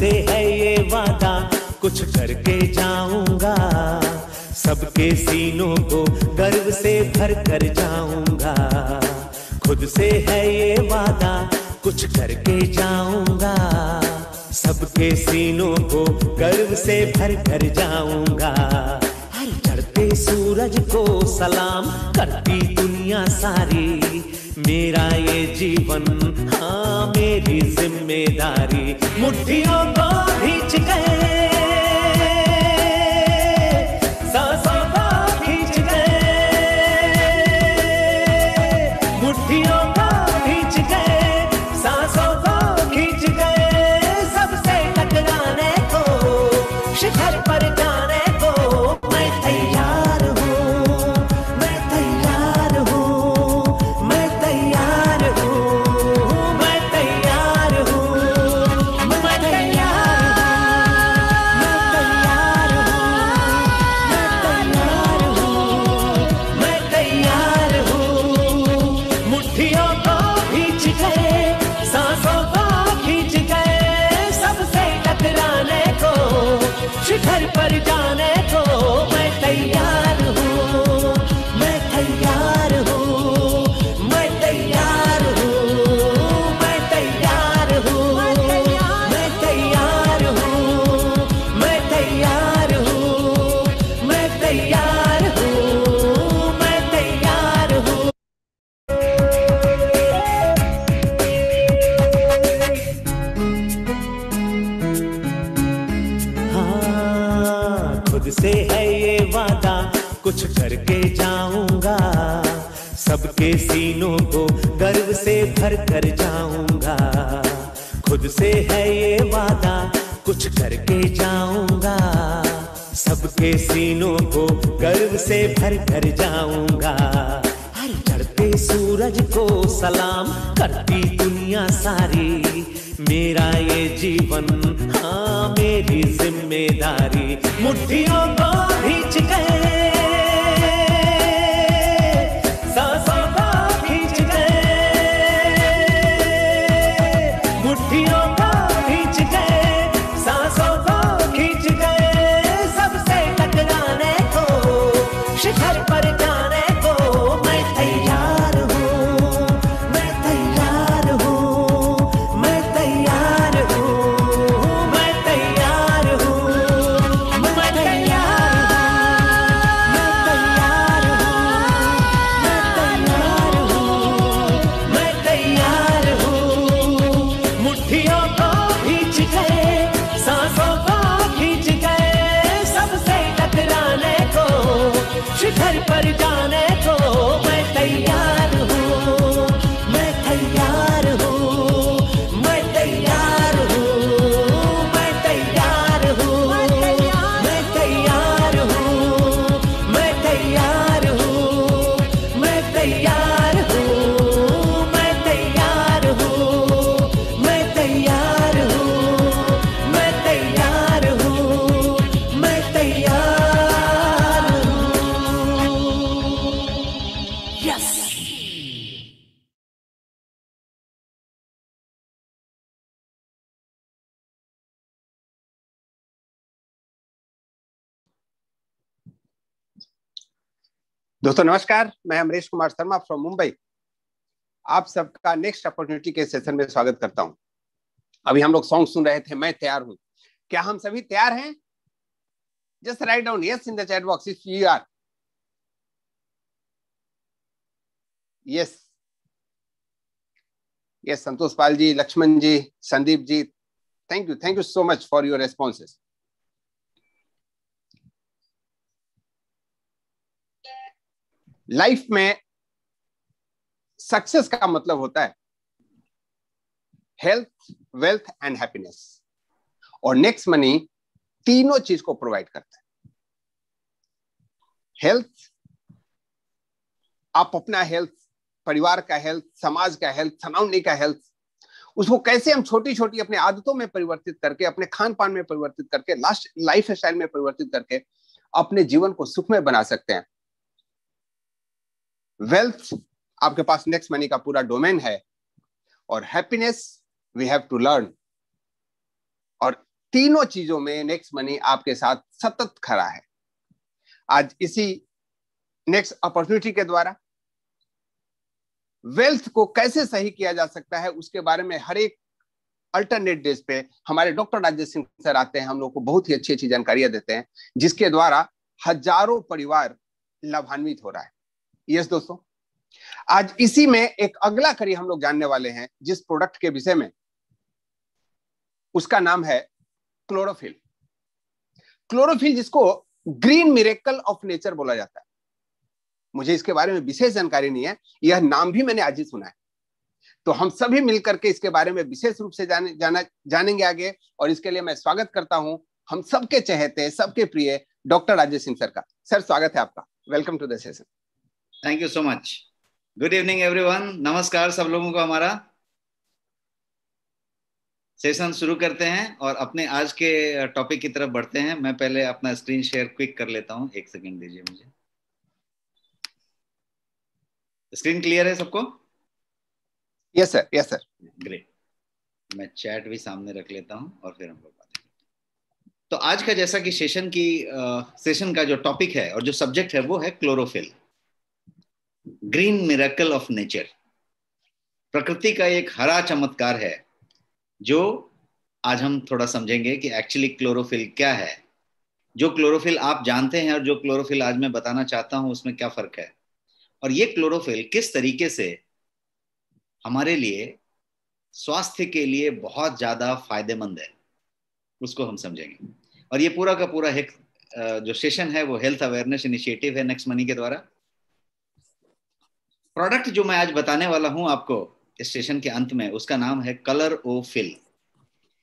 से है ये वादा कुछ करके जाऊंगा सबके सीनों को गर्व से भर कर जाऊंगा खुद से है ये वादा कुछ करके जाऊंगा सबके सीनों को गर्व से भर कर जाऊंगा करते सूरज को सलाम करती दुनिया सारी मेरा ये जीवन हाँ मेरी जिम्मेदारी मुठियों को खींच गए के सीनों को गर्व से भर कर जाऊंगा खुद से है ये वादा कुछ करके जाऊंगा सबके सीनों को गर्व से भर कर जाऊंगा हर चढ़ते सूरज को सलाम करती दुनिया सारी मेरा ये जीवन हाँ मेरी जिम्मेदारी मुट्ठियों को खींच गए दोस्तों नमस्कार मैं अमरीश कुमार शर्मा फ्रॉम मुंबई आप सबका नेक्स्ट अपॉर्चुनिटी के सेशन में स्वागत करता हूं अभी हम लोग सॉन्ग सुन रहे थे मैं तैयार हूं क्या हम सभी तैयार हैं just write down yes in the chat box if you are yes yes Santosh Pal ji Laxman ji Sandeep ji thank you thank you so much for your responses life में सक्सेस का मतलब होता है हेल्थ वेल्थ एंड हैप्पीनेस और नेक्स्ट मनी तीनों चीज को प्रोवाइड करता है हेल्थ आप अपना हेल्थ परिवार का हेल्थ समाज का हेल्थ सराउंडिंग का हेल्थ उसको कैसे हम छोटी छोटी अपने आदतों में परिवर्तित करके अपने खान पान में परिवर्तित करके लास्ट लाइफ स्टाइल में परिवर्तित करके अपने जीवन को सुखमय बना सकते हैं वेल्थ आपके पास नेक्स्ट मनी का पूरा डोमेन है और happiness we have to learn और तीनों चीजों में नेक्स्ट मनी आपके साथ सतत खड़ा है आज इसी नेक्स्ट अपॉर्चुनिटी के द्वारा वेल्थ को कैसे सही किया जा सकता है उसके बारे में हर एक अल्टरनेट डेज पे हमारे डॉक्टर राजेश सिंह सर आते हैं हम लोग को बहुत ही अच्छी अच्छी जानकारियां देते हैं जिसके द्वारा हजारों परिवार लाभान्वित हो रहा है यस yes, दोस्तों आज इसी में एक अगला करी हम लोग जानने वाले हैं जिस प्रोडक्ट के विषय में उसका नाम है क्लोरोफिल क्लोरोफिल जिसको ग्रीन मिरेकल ऑफ नेचर बोला जाता है मुझे इसके बारे में विशेष जानकारी नहीं है यह नाम भी मैंने आज ही सुना है तो हम सभी मिलकर के इसके बारे में विशेष रूप से जाने जाना जानेंगे आगे और इसके लिए मैं स्वागत करता हूं हम सबके चहेते सबके प्रिय डॉक्टर राजेश सिंह सर का सर स्वागत है आपका welcome to the session thank you so much good evening everyone नमस्कार सब लोगों को हमारा सेशन शुरू करते हैं और अपने आज के टॉपिक की तरफ बढ़ते हैं मैं पहले अपना स्क्रीन शेयर क्विक कर लेता हूं एक सेकेंड दीजिए मुझे स्क्रीन क्लियर है सबको yes sir yes sir great मैं चैट भी सामने रख लेता हूं और फिर हम लोग तो आज का जैसा कि सेशन की सेशन का जो टॉपिक है और जो सब्जेक्ट है वो है chlorophyll green miracle of nature प्रकृति का एक हरा चमत्कार है जो आज हम थोड़ा समझेंगे कि एक्चुअली क्लोरोफिल क्या है जो क्लोरोफिल आप जानते हैं और जो क्लोरोफिल आज मैं बताना चाहता हूं उसमें क्या फर्क है और ये क्लोरोफिल किस तरीके से हमारे लिए स्वास्थ्य के लिए बहुत ज्यादा फायदेमंद है उसको हम समझेंगे और ये पूरा का पूरा एक जो सेशन है वो हेल्थ अवेयरनेस इनिशिएटिव है नेक्स्ट मनी के द्वारा प्रोडक्ट जो मैं आज बताने वाला हूं आपको स्टेशन के अंत में उसका नाम है कलर ओ फिल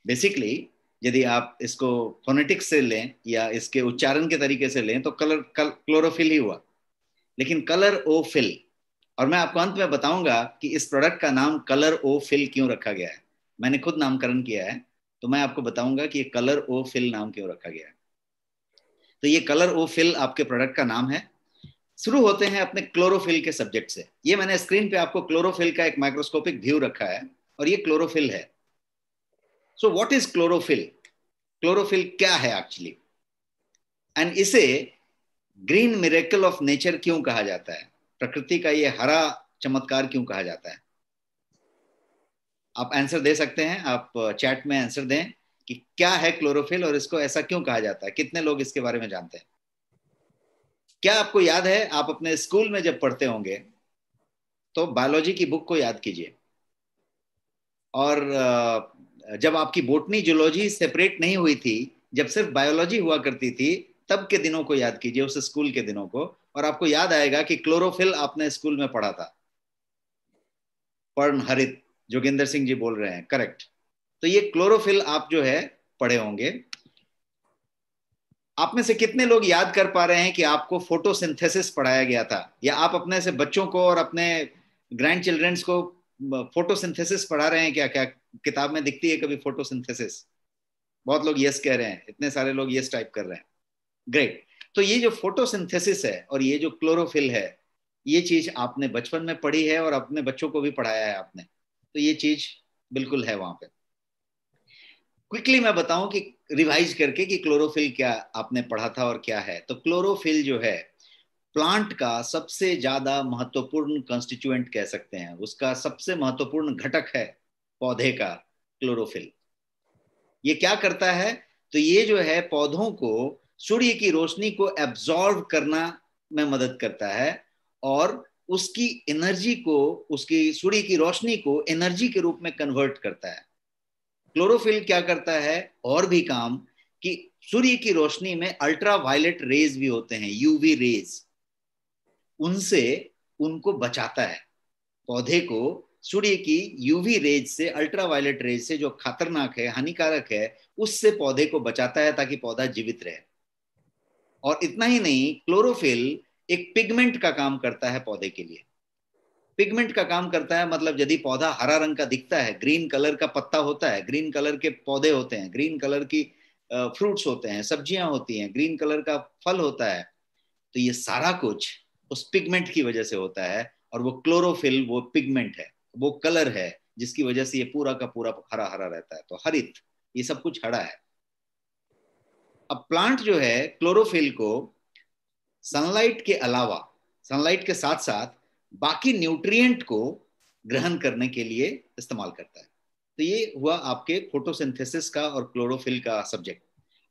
बेसिकली यदि आप इसको फोनेटिक्स से लें या इसके उच्चारण के तरीके से लें तो कलर कल, क्लोरोफिल ही हुआ लेकिन कलर ओ फिल और मैं आपको अंत में बताऊंगा कि इस प्रोडक्ट का नाम कलर ओ फिल क्यों रखा गया है मैंने खुद नामकरण किया है तो मैं आपको बताऊंगा कि ये कलर ओ फिल नाम क्यों रखा गया है तो ये कलर ओ फिल आपके प्रोडक्ट का नाम है शुरू होते हैं अपने क्लोरोफिल के सब्जेक्ट से ये मैंने स्क्रीन पे आपको क्लोरोफिल का एक माइक्रोस्कोपिक व्यू रखा है और ये क्लोरोफिल है so what is chlorophyll chlorophyll क्या है एक्चुअली एंड इसे ग्रीन मिरेकल ऑफ नेचर क्यों कहा जाता है प्रकृति का ये हरा चमत्कार क्यों कहा जाता है आप आंसर दे सकते हैं आप चैट uh, में आंसर दें कि क्या है क्लोरोफिल और इसको ऐसा क्यों कहा जाता है कितने लोग इसके बारे में जानते हैं क्या आपको याद है आप अपने स्कूल में जब पढ़ते होंगे तो बायोलॉजी की बुक को याद कीजिए और जब आपकी बोटनी जूलॉजी सेपरेट नहीं हुई थी जब सिर्फ बायोलॉजी हुआ करती थी तब के दिनों को याद कीजिए उस स्कूल के दिनों को और आपको याद आएगा कि क्लोरोफिल आपने स्कूल में पढ़ा था पर्ण हरित जोगिंदर सिंह जी बोल रहे हैं करेक्ट तो ये क्लोरोफिल आप जो है पढ़े होंगे आप में से कितने लोग याद कर पा रहे हैं कि आपको फोटोसिंथेसिस पढ़ाया गया था या आप अपने से बच्चों को और अपने ग्रैंड चिल्ड्रंस को फोटोसिंथेसिस पढ़ा रहे हैं क्या क्या किताब में दिखती है कभी फोटोसिंथेसिस बहुत लोग यस कह रहे हैं इतने सारे लोग यस टाइप कर रहे हैं ग्रेट तो ये जो फोटोसिंथेसिस है और ये जो क्लोरोफिल है ये चीज आपने बचपन में पढ़ी है और अपने बच्चों को भी पढ़ाया है आपने तो ये चीज बिल्कुल है वहां पर क्विकली मैं बताऊं कि रिवाइज करके कि क्लोरोफिल क्या आपने पढ़ा था और क्या है तो क्लोरोफिल जो है प्लांट का सबसे ज्यादा महत्वपूर्ण कंस्टिट्यूएंट कह सकते हैं उसका सबसे महत्वपूर्ण घटक है पौधे का क्लोरोफिल ये क्या करता है तो ये जो है पौधों को सूर्य की रोशनी को एब्जॉर्व करना में मदद करता है और उसकी एनर्जी को उसकी सूर्य की रोशनी को एनर्जी के रूप में कन्वर्ट करता है क्लोरोफिल क्या करता है और भी काम कि सूर्य की रोशनी में अल्ट्रा वायलेट रेज भी होते हैं यूवी रेज उनसे उनको बचाता है पौधे को सूर्य की यूवी रेज से अल्ट्रा वायलेट रेज से जो खतरनाक है हानिकारक है उससे पौधे को बचाता है ताकि पौधा जीवित रहे और इतना ही नहीं क्लोरोफिल एक पिगमेंट का काम करता है पौधे के लिए पिगमेंट का काम करता है मतलब यदि पौधा हरा रंग का दिखता है ग्रीन कलर का पत्ता होता है ग्रीन कलर के पौधे होते हैं ग्रीन कलर की फ्रूट्स होते हैं सब्जियां होती हैं ग्रीन कलर का फल होता है तो ये सारा कुछ उस पिगमेंट की वजह से होता है और वो क्लोरोफिल वो पिगमेंट है वो कलर है जिसकी वजह से ये पूरा का पूरा हरा हरा रहता है तो हरित ये सब कुछ हरा है अब प्लांट जो है क्लोरोफिल को सनलाइट के अलावा सनलाइट के साथ साथ बाकी न्यूट्रिएंट को ग्रहण करने के लिए इस्तेमाल करता है तो ये हुआ आपके फोटोसिंथेसिस का और क्लोरोफिल का सब्जेक्ट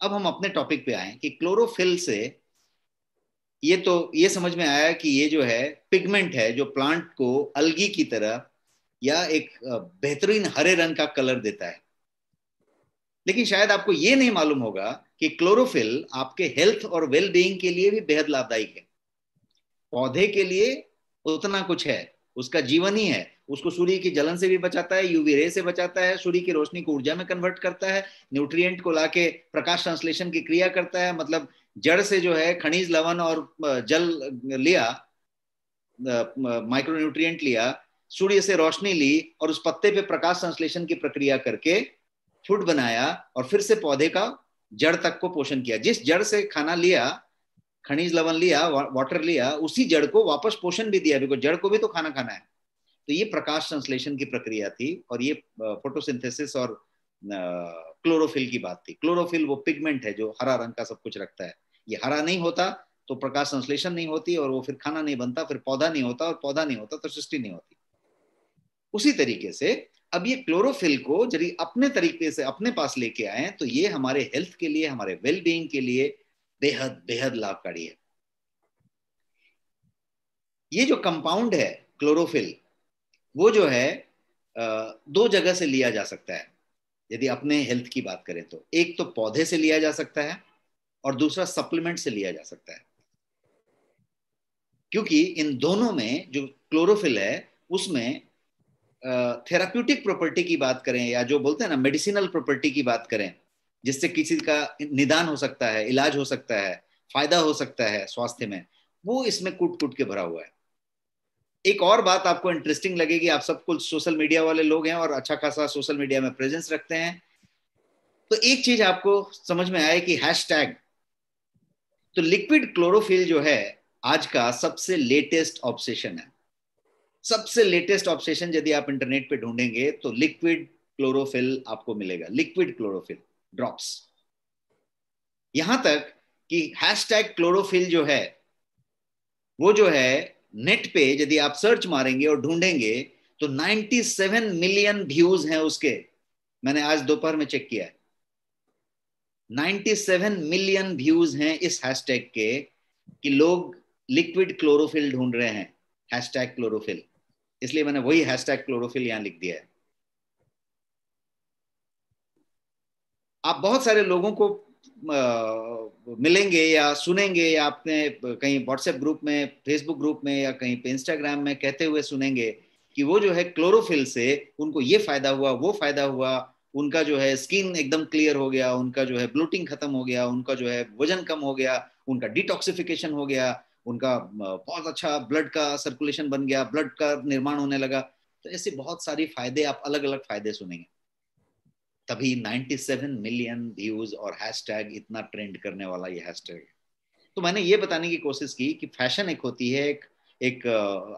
अब हम अपने टॉपिक पे आए कि क्लोरोफिल से ये तो ये समझ में आया कि ये जो है पिगमेंट है जो प्लांट को अलगी की तरह या एक बेहतरीन हरे रंग का कलर देता है लेकिन शायद आपको ये नहीं मालूम होगा कि क्लोरोफिल आपके हेल्थ और वेल बीइंग के लिए भी बेहद लाभदायक है पौधे के लिए उतना कुछ है उसका जीवन ही है उसको सूर्य की जलन से भी बचाता है यूवी रे से बचाता है सूर्य की रोशनी को ऊर्जा में कन्वर्ट करता है न्यूट्रिएंट को लाके प्रकाश संश्लेषण की क्रिया करता है मतलब जड़ से जो है खनिज लवण और जल लिया माइक्रो माइक्रोन्यूट्रिएंट लिया सूर्य से रोशनी ली और उस पत्ते पे प्रकाश संश्लेषण की प्रक्रिया करके फूड बनाया और फिर से पौधे का जड़ तक को पोषण किया जिस जड़ से खाना लिया खनिज लवन लिया वाटर लिया उसी जड़ को वापस पोषण भी दिया बिकॉज जड़ को भी तो खाना खाना है तो ये प्रकाश संश्लेषण की प्रक्रिया थी और ये फोटोसिंथेसिस और क्लोरोफिल की बात थी क्लोरोफिल वो पिगमेंट है जो हरा रंग का सब कुछ रखता है ये हरा नहीं होता तो प्रकाश संश्लेषण नहीं होती और वो फिर खाना नहीं बनता फिर पौधा नहीं होता और पौधा नहीं होता तो सृष्टि नहीं होती उसी तरीके से अब ये क्लोरोफिल को यदि अपने तरीके से अपने पास लेके आए तो ये हमारे हेल्थ के लिए हमारे वेलबींग के लिए बेहद बेहद लाभकारी है ये जो कंपाउंड है क्लोरोफिल वो जो है दो जगह से लिया जा सकता है यदि अपने हेल्थ की बात करें तो एक तो पौधे से लिया जा सकता है और दूसरा सप्लीमेंट से लिया जा सकता है क्योंकि इन दोनों में जो क्लोरोफिल है उसमें थेराप्यूटिक प्रॉपर्टी की बात करें या जो बोलते हैं ना मेडिसिनल प्रॉपर्टी की बात करें जिससे किसी का निदान हो सकता है इलाज हो सकता है फायदा हो सकता है स्वास्थ्य में वो इसमें कूट कूट के भरा हुआ है एक और बात आपको इंटरेस्टिंग लगेगी आप सब कुछ सोशल मीडिया वाले लोग हैं और अच्छा खासा सोशल मीडिया में प्रेजेंस रखते हैं तो एक चीज आपको समझ में आए कि हैश तो लिक्विड क्लोरोफिल जो है आज का सबसे लेटेस्ट ऑब्सेशन है सबसे लेटेस्ट ऑब्सेशन यदि आप इंटरनेट पे ढूंढेंगे तो लिक्विड क्लोरोफिल आपको मिलेगा लिक्विड क्लोरोफिल ड्रॉप्स यहां तक कि हैशटैग क्लोरोफिल जो है वो जो है नेट पे यदि आप सर्च मारेंगे और ढूंढेंगे तो 97 मिलियन व्यूज हैं उसके मैंने आज दोपहर में चेक किया है 97 मिलियन व्यूज हैं इस हैशटैग के कि लोग लिक्विड क्लोरोफिल ढूंढ रहे हैं हैशटैग क्लोरोफिल इसलिए मैंने वही हैशटैग क्लोरोफिल यहां लिख दिया है आप बहुत सारे लोगों को आ, मिलेंगे या सुनेंगे या आपने कहीं व्हाट्सएप ग्रुप में फेसबुक ग्रुप में या कहीं पे इंस्टाग्राम में कहते हुए सुनेंगे कि वो जो है क्लोरोफिल से उनको ये फायदा हुआ वो फायदा हुआ उनका जो है स्किन एकदम क्लियर हो गया उनका जो है ब्लूटिंग खत्म हो गया उनका जो है वजन कम हो गया उनका डिटॉक्सिफिकेशन हो गया उनका बहुत अच्छा ब्लड का सर्कुलेशन बन गया ब्लड का निर्माण होने लगा तो ऐसे बहुत सारी फायदे आप अलग अलग फायदे सुनेंगे तभी 97 मिलियन व्यूज और हैशटैग इतना ट्रेंड करने वाला ये हैशटैग है तो मैंने ये बताने की कोशिश की कि फैशन एक होती है एक एक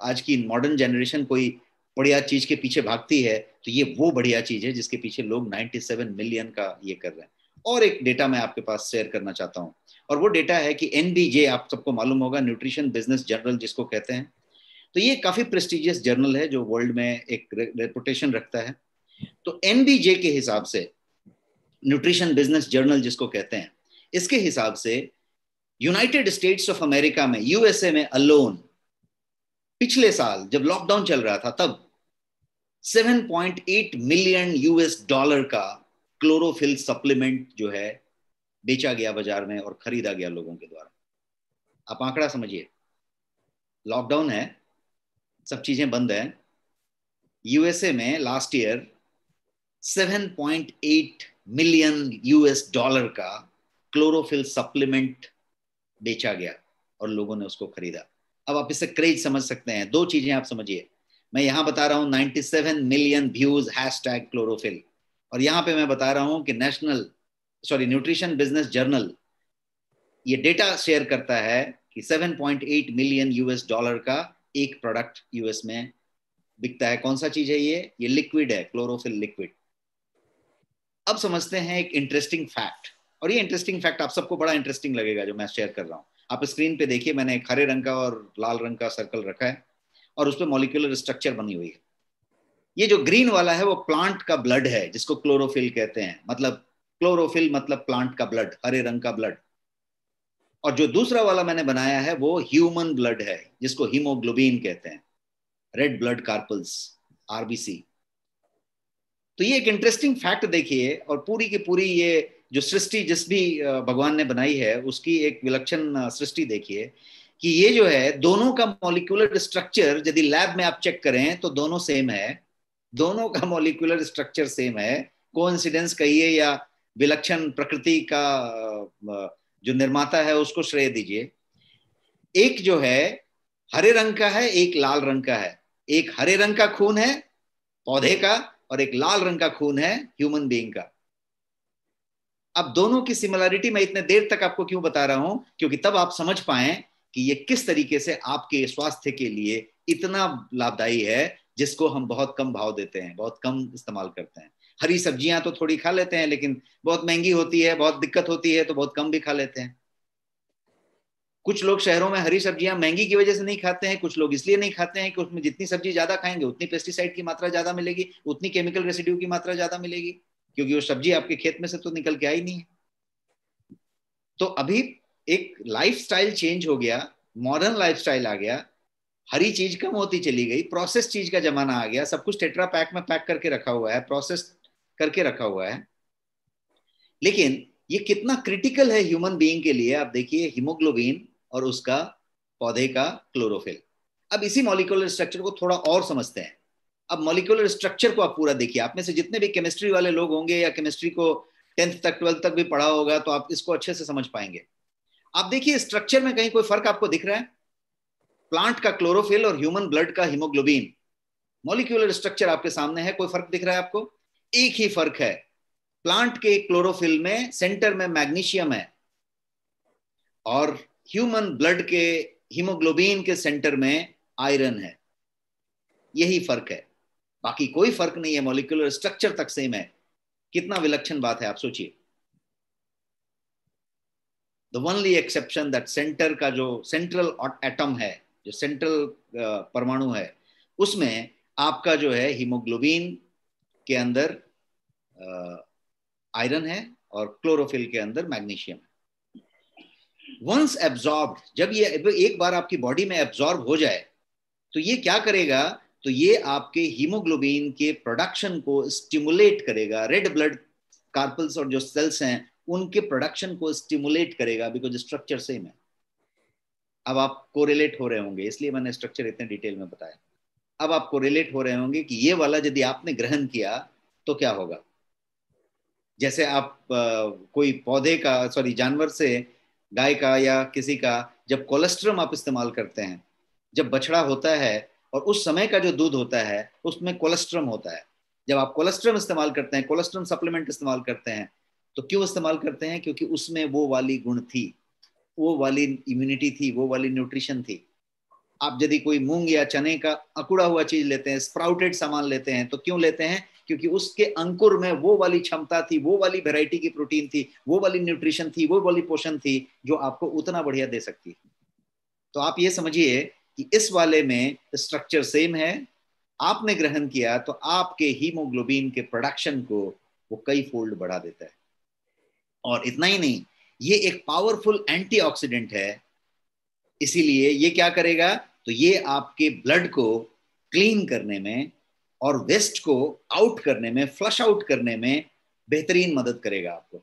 आज की मॉडर्न जनरेशन कोई बढ़िया चीज के पीछे भागती है तो ये वो बढ़िया चीज है जिसके पीछे लोग 97 मिलियन का ये कर रहे हैं और एक डेटा मैं आपके पास शेयर करना चाहता हूँ और वो डेटा है कि एन आप सबको मालूम होगा न्यूट्रिशन बिजनेस जर्नल जिसको कहते हैं तो ये काफी प्रेस्टिजियस जर्नल है जो वर्ल्ड में एक रेपुटेशन रखता है तो एनबीजे के हिसाब से न्यूट्रिशन बिजनेस जर्नल जिसको कहते हैं इसके हिसाब से यूनाइटेड स्टेट्स ऑफ अमेरिका में यूएसए में अलोन पिछले साल जब लॉकडाउन चल रहा था तब 7.8 मिलियन यूएस डॉलर का क्लोरोफिल सप्लीमेंट जो है बेचा गया बाजार में और खरीदा गया लोगों के द्वारा आप आंकड़ा समझिए लॉकडाउन है सब चीजें बंद है यूएसए में last year 7.8 million US dollar का क्लोरोफिल सप्लीमेंट बेचा गया और लोगों ने उसको खरीदा अब आप इससे क्रेज समझ सकते हैं दो चीजें आप समझिए मैं यहां बता रहा हूं 97 मिलियन व्यूज हैशटैग क्लोरोफिल और यहां पे मैं बता रहा हूं कि national sorry nutrition business journal ये डेटा शेयर करता है कि 7.8 मिलियन यूएस डॉलर का एक प्रोडक्ट यूएस में बिकता है कौन सा चीज है ये ये लिक्विड है क्लोरोफिल लिक्विड अब समझते हैं एक इंटरेस्टिंग फैक्ट और ये इंटरेस्टिंग फैक्ट आप सबको बड़ा इंटरेस्टिंग लगेगा जो मैं शेयर कर रहा हूँ आप स्क्रीन पे देखिए मैंने एक हरे रंग का और लाल रंग का सर्कल रखा है और उस पर मॉलिकुलर स्ट्रक्चर बनी हुई है ये जो ग्रीन वाला है वो प्लांट का ब्लड है जिसको क्लोरोफिल कहते हैं मतलब क्लोरोफिल मतलब प्लांट का ब्लड हरे रंग का ब्लड और जो दूसरा वाला मैंने बनाया है वो ह्यूमन ब्लड है जिसको हीमोग्लोबिन कहते हैं रेड ब्लड कार्पल्स आरबीसी तो ये एक इंटरेस्टिंग फैक्ट देखिए और पूरी की पूरी ये जो सृष्टि जिस भी भगवान ने बनाई है उसकी एक विलक्षण सृष्टि देखिए कि ये जो है दोनों का मॉलिकुलर स्ट्रक्चर यदि लैब में आप चेक करें तो दोनों सेम है दोनों का मॉलिकुलर स्ट्रक्चर सेम है को इंसिडेंस कहिए या विलक्षण प्रकृति का जो निर्माता है उसको श्रेय दीजिए एक जो है हरे रंग का है एक लाल रंग का है एक हरे रंग का खून है पौधे का और एक लाल रंग का खून है ह्यूमन बीइंग का अब दोनों की सिमिलरिटी मैं इतने देर तक आपको क्यों बता रहा हूं क्योंकि तब आप समझ पाए कि ये किस तरीके से आपके स्वास्थ्य के लिए इतना लाभदायी है जिसको हम बहुत कम भाव देते हैं बहुत कम इस्तेमाल करते हैं हरी सब्जियां तो थोड़ी खा लेते हैं लेकिन बहुत महंगी होती है बहुत दिक्कत होती है तो बहुत कम भी खा लेते हैं कुछ लोग शहरों में हरी सब्जियां महंगी की वजह से नहीं खाते हैं कुछ लोग इसलिए नहीं खाते हैं कि उसमें जितनी सब्जी ज्यादा खाएंगे उतनी पेस्टिसाइड की मात्रा ज्यादा मिलेगी उतनी केमिकल रेसिड्यू की मात्रा ज्यादा मिलेगी क्योंकि वो सब्जी आपके खेत में से तो निकल के आई नहीं है तो अभी एक लाइफ चेंज हो गया मॉडर्न लाइफ आ गया हरी चीज कम होती चली गई प्रोसेस चीज का जमाना आ गया सब कुछ टेट्रा पैक में पैक करके रखा हुआ है प्रोसेस करके रखा हुआ है लेकिन ये कितना क्रिटिकल है ह्यूमन बीइंग के लिए आप देखिए हीमोग्लोबिन और उसका पौधे का क्लोरोफिल अब इसी मॉलिकुलर स्ट्रक्चर को थोड़ा और समझते हैं अब मॉलिकुलर स्ट्रक्चर को आप पूरा देखिए आप में से जितने भी केमिस्ट्री वाले लोग होंगे या केमिस्ट्री को टेंथ तक ट्वेल्थ तक भी पढ़ा होगा तो आप इसको अच्छे से समझ पाएंगे आप देखिए स्ट्रक्चर में कहीं कोई फर्क आपको दिख रहा है प्लांट का क्लोरोफिल और ह्यूमन ब्लड का हिमोग्लोबिन मॉलिक्यूलर स्ट्रक्चर आपके सामने है कोई फर्क दिख रहा है आपको एक ही फर्क है प्लांट के क्लोरोफिल में सेंटर में मैग्नीशियम है और ह्यूमन ब्लड के हीमोग्लोबिन के सेंटर में आयरन है यही फर्क है बाकी कोई फर्क नहीं है मॉलिकुलर स्ट्रक्चर तक सेम है कितना विलक्षण बात है आप सोचिए the only exception that centre का जो सेंट्रल एटम है जो सेंट्रल परमाणु है उसमें आपका जो है हीमोग्लोबिन के अंदर आयरन है और क्लोरोफिल के अंदर मैग्नीशियम है वंस एब्जॉर्ब जब ये एक बार आपकी बॉडी में एब्जॉर्ब हो जाए तो ये क्या करेगा तो ये आपके हीमोग्लोबिन के प्रोडक्शन को स्टिमुलेट करेगा रेड ब्लड कार्पल्स और जो सेल्स हैं उनके प्रोडक्शन को स्टिमुलेट करेगा बिकॉज स्ट्रक्चर सेम है अब आप कोरिलेट हो रहे होंगे इसलिए मैंने स्ट्रक्चर इतने डिटेल में बताया अब आप कोरिलेट हो रहे होंगे कि ये वाला यदि आपने ग्रहण किया तो क्या होगा जैसे आप आ, कोई पौधे का सॉरी जानवर से गाय का या किसी का जब कोलेस्ट्रम आप इस्तेमाल करते हैं जब बछड़ा होता है और उस समय का जो दूध होता है उसमें कोलेस्ट्रम होता है जब आप कोलेस्ट्रम इस्तेमाल करते हैं कोलेस्ट्रम सप्लीमेंट इस्तेमाल करते हैं तो क्यों इस्तेमाल करते हैं क्योंकि उसमें वो वाली गुण थी वो वाली इम्यूनिटी थी वो वाली न्यूट्रिशन थी आप यदि कोई मूंग या चने का अकुड़ा हुआ चीज लेते हैं स्प्राउटेड सामान लेते हैं तो क्यों लेते हैं क्योंकि उसके अंकुर में वो वाली क्षमता थी वो वाली वेराइटी की प्रोटीन थी वो वाली न्यूट्रिशन थी वो वाली पोषण थी जो आपको उतना बढ़िया दे सकती है तो आप ये समझिए कि इस वाले में स्ट्रक्चर सेम है आपने ग्रहण किया तो आपके हीमोग्लोबिन के प्रोडक्शन को वो कई फोल्ड बढ़ा देता है और इतना ही नहीं ये एक पावरफुल एंटीऑक्सीडेंट है इसीलिए ये क्या करेगा तो ये आपके ब्लड को क्लीन करने में और वेस्ट को आउट करने में फ्लश आउट करने में बेहतरीन मदद करेगा आपको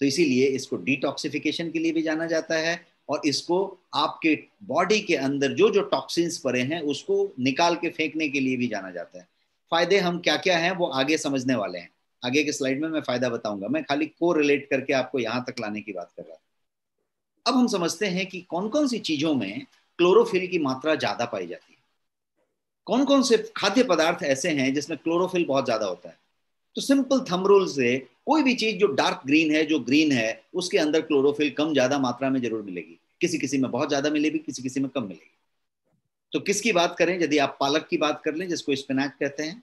तो इसीलिए इसको डिटॉक्सिफिकेशन के लिए भी जाना जाता है और इसको आपके बॉडी के अंदर जो जो टॉक्सिन्स पड़े हैं उसको निकाल के फेंकने के लिए भी जाना जाता है फायदे हम क्या क्या हैं वो आगे समझने वाले हैं आगे के स्लाइड में मैं फायदा बताऊंगा मैं खाली को रिलेट करके आपको यहाँ तक लाने की बात कर रहा था अब हम समझते हैं कि कौन कौन सी चीजों में क्लोरोफिल की मात्रा ज्यादा पाई जाती है कौन कौन से खाद्य पदार्थ ऐसे हैं जिसमें क्लोरोफिल बहुत ज्यादा होता है तो सिंपल थम रूल से कोई भी चीज जो डार्क ग्रीन है जो ग्रीन है उसके अंदर क्लोरोफिल कम ज्यादा मात्रा में जरूर मिलेगी किसी किसी में बहुत ज्यादा मिलेगी किसी किसी में कम मिलेगी तो किसकी बात करें यदि आप पालक की बात कर लें जिसको स्पिनाच कहते हैं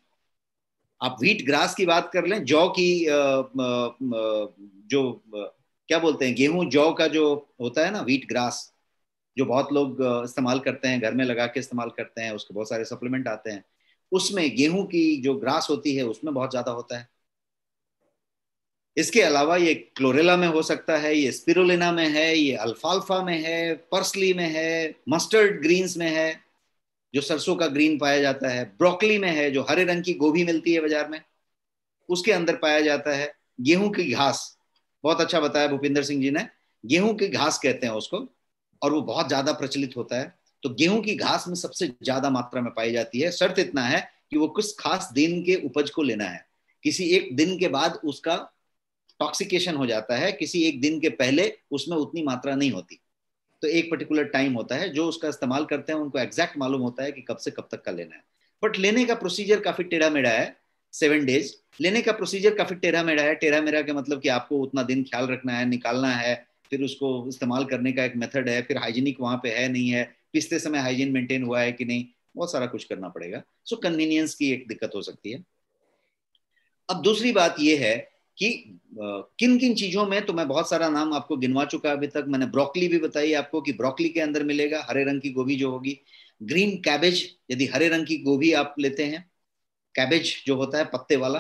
आप व्हीट ग्रास की बात कर लें जौ की जो क्या बोलते हैं गेहूं जौ का जो होता है ना व्हीट ग्रास जो बहुत लोग इस्तेमाल करते हैं घर में लगा के इस्तेमाल करते हैं उसके बहुत सारे सप्लीमेंट आते हैं उसमें गेहूं की जो ग्रास होती है उसमें बहुत ज़्यादा होता है इसके अलावा ये क्लोरेला में हो सकता है ये स्पिरोलिना में है ये अल्फाल्फा में है पर्सली में है मस्टर्ड ग्रीन्स में है जो सरसों का ग्रीन पाया जाता है ब्रोकली में है जो हरे रंग की गोभी मिलती है बाजार में उसके अंदर पाया जाता है गेहूं की घास बहुत अच्छा बताया भूपिंदर सिंह जी ने गेहूं की घास कहते हैं उसको और वो बहुत ज्यादा प्रचलित होता है तो गेहूं की घास में सबसे ज्यादा मात्रा में पाई जाती है शर्त इतना है कि वो कुछ खास दिन के उपज को लेना है किसी एक दिन के बाद उसका टॉक्सिकेशन हो जाता है किसी एक दिन के पहले उसमें उतनी मात्रा नहीं होती तो एक पर्टिकुलर टाइम होता है जो उसका इस्तेमाल करते हैं उनको एग्जैक्ट मालूम होता है कि कब से कब तक का लेना है बट लेने का प्रोसीजर काफी टेढ़ा मेढ़ा है सेवन डेज लेने का प्रोसीजर काफी टेढ़ा मेढ़ा है टेढ़ा मेढ़ा के मतलब कि आपको उतना दिन ख्याल रखना है निकालना है फिर उसको इस्तेमाल करने का एक मेथड है फिर हाइजीनिक वहां पे है नहीं है पिछले समय हाइजीन मेंटेन हुआ है कि नहीं बहुत सारा कुछ करना पड़ेगा सो so, कन्वीनियंस की एक दिक्कत हो सकती है अब दूसरी बात यह है कि किन किन चीजों में तो मैं बहुत सारा नाम आपको गिनवा चुका अभी तक मैंने ब्रोकली भी बताई आपको कि ब्रोकली के अंदर मिलेगा हरे रंग की गोभी जो होगी ग्रीन कैबेज यदि हरे रंग की गोभी आप लेते हैं कैबेज जो होता है पत्ते वाला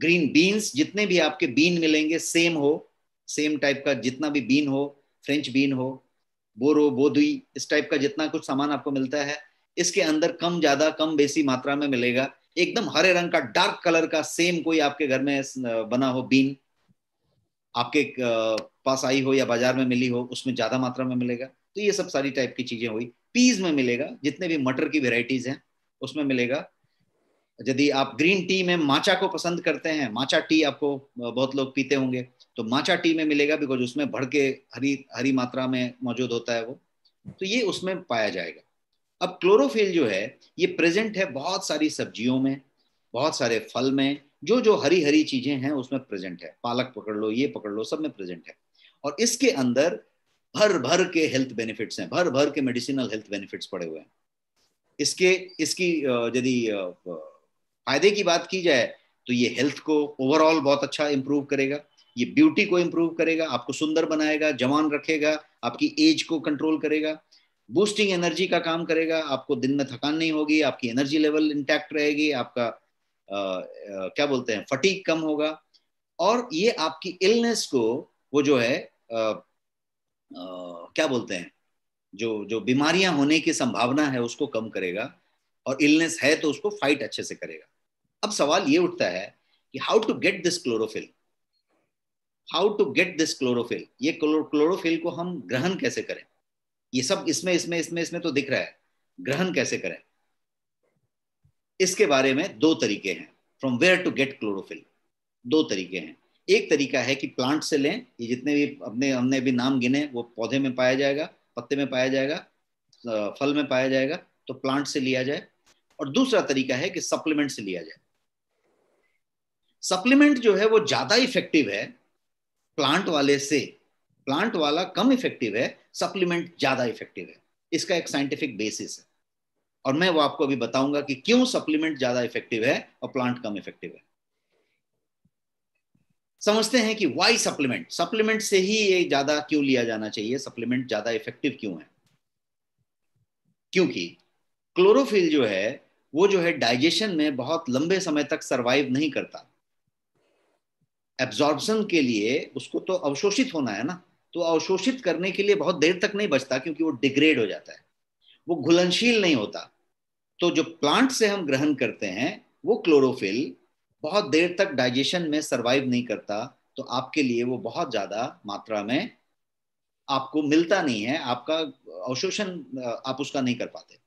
ग्रीन बीन्स जितने भी आपके बीन मिलेंगे सेम हो सेम टाइप का जितना भी बीन हो फ्रेंच बीन हो बोरो बोधुई इस टाइप का जितना कुछ सामान आपको मिलता है इसके अंदर कम ज्यादा कम बेसी मात्रा में मिलेगा एकदम हरे रंग का डार्क कलर का सेम कोई आपके घर में बना हो बीन आपके पास आई हो या बाजार में मिली हो उसमें ज्यादा मात्रा में मिलेगा तो ये सब सारी टाइप की चीजें हुई पीज में मिलेगा जितने भी मटर की वेराइटीज हैं उसमें मिलेगा यदि आप ग्रीन टी में माचा को पसंद करते हैं माचा टी आपको बहुत लोग पीते होंगे तो माचा टी में मिलेगा बिकॉज उसमें भर के हरी हरी मात्रा में मौजूद होता है वो तो ये उसमें पाया जाएगा अब क्लोरोफिल जो है ये प्रेजेंट है बहुत सारी सब्जियों में बहुत सारे फल में जो जो हरी हरी चीजें हैं उसमें प्रेजेंट है पालक पकड़ लो ये पकड़ लो सब में प्रेजेंट है और इसके अंदर भर भर के हेल्थ बेनिफिट्स हैं भर भर के मेडिसिनल हेल्थ बेनिफिट्स पड़े हुए हैं इसके इसकी यदि फायदे की बात की जाए तो ये हेल्थ को ओवरऑल बहुत अच्छा इंप्रूव करेगा ये ब्यूटी को इम्प्रूव करेगा आपको सुंदर बनाएगा जवान रखेगा आपकी एज को कंट्रोल करेगा बूस्टिंग एनर्जी का काम करेगा आपको दिन में थकान नहीं होगी आपकी एनर्जी लेवल इंटैक्ट रहेगी आपका आ, आ, क्या बोलते हैं फटीक कम होगा और ये आपकी इलनेस को वो जो है आ, आ, क्या बोलते हैं जो जो बीमारियां होने की संभावना है उसको कम करेगा और इलनेस है तो उसको फाइट अच्छे से करेगा अब सवाल ये उठता है कि how to get this chlorophyll how to get this chlorophyll ये क्लोरोफिल को हम ग्रहण कैसे करें ये सब इसमें इसमें इसमें इसमें तो दिख रहा है ग्रहण कैसे करें इसके बारे में दो तरीके हैं from where to get chlorophyll दो तरीके हैं एक तरीका है कि प्लांट से लें ये जितने भी अपने हमने अभी नाम गिने वो पौधे में पाया जाएगा पत्ते में पाया जाएगा फल में पाया जाएगा तो प्लांट से लिया जाए और दूसरा तरीका है कि सप्लीमेंट से लिया जाए सप्लीमेंट जो है वो ज्यादा इफेक्टिव है प्लांट वाले से प्लांट वाला कम इफेक्टिव है सप्लीमेंट ज़्यादा इफेक्टिव है इसका एक साइंटिफिक बेसिस है और मैं वो आपको अभी बताऊंगा कि क्यों सप्लीमेंट ज़्यादा इफेक्टिव है और प्लांट कम इफेक्टिव है समझते हैं कि वाई सप्लीमेंट सप्लीमेंट से ही ये ज़्यादा क्यों लिया जाना चाहिए सप्लीमेंट ज़्यादा इफेक्टिव क्यों है क्योंकि क्लोरोफिल जो है वो जो है डाइजेशन में बहुत लंबे समय तक सरवाइव नहीं करता एब्जॉर्बन के लिए उसको तो अवशोषित होना है ना तो अवशोषित करने के लिए बहुत देर तक नहीं बचता क्योंकि वो डिग्रेड हो जाता है वो घुलनशील नहीं होता तो जो प्लांट से हम ग्रहण करते हैं वो क्लोरोफिल बहुत देर तक डाइजेशन में सरवाइव नहीं करता तो आपके लिए वो बहुत ज़्यादा मात्रा में आपको मिलता नहीं है आपका अवशोषण आप उसका नहीं कर पाते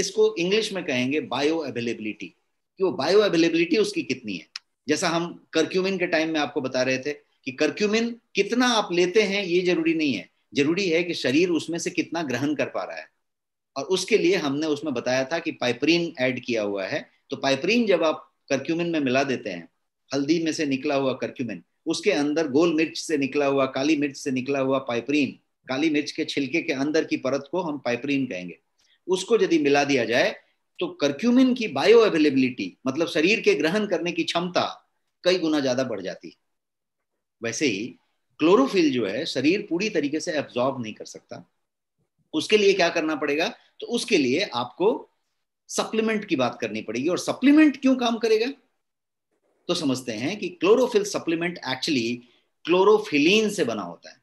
इसको इंग्लिश में कहेंगे बायो अवेलेबिलिटी कि वो बायो अवेलेबिलिटी उसकी कितनी है जैसा हम करक्यूमिन के टाइम में आपको बता रहे थे कि करक्यूमिन कितना आप लेते हैं ये जरूरी नहीं है जरूरी है कि शरीर उसमें से कितना ग्रहण कर पा रहा है और उसके लिए हमने उसमें बताया था कि पाइपरीन ऐड किया हुआ है तो पाइपरीन जब आप करक्यूमिन में मिला देते हैं हल्दी में से निकला हुआ करक्यूमिन उसके अंदर गोल मिर्च से निकला हुआ काली मिर्च से निकला हुआ पाइपरीन काली मिर्च के छिलके के अंदर की परत को हम पाइपरीन कहेंगे उसको यदि मिला दिया जाए तो करक्यूमिन की बायो अवेलेबिलिटी मतलब शरीर के ग्रहण करने की क्षमता कई गुना ज्यादा बढ़ जाती है वैसे ही क्लोरोफिल जो है शरीर पूरी तरीके से एब्जॉर्ब नहीं कर सकता उसके लिए क्या करना पड़ेगा तो उसके लिए आपको सप्लीमेंट की बात करनी पड़ेगी और सप्लीमेंट क्यों काम करेगा तो समझते हैं कि क्लोरोफिल सप्लीमेंट एक्चुअली क्लोरोफिलीन से बना होता है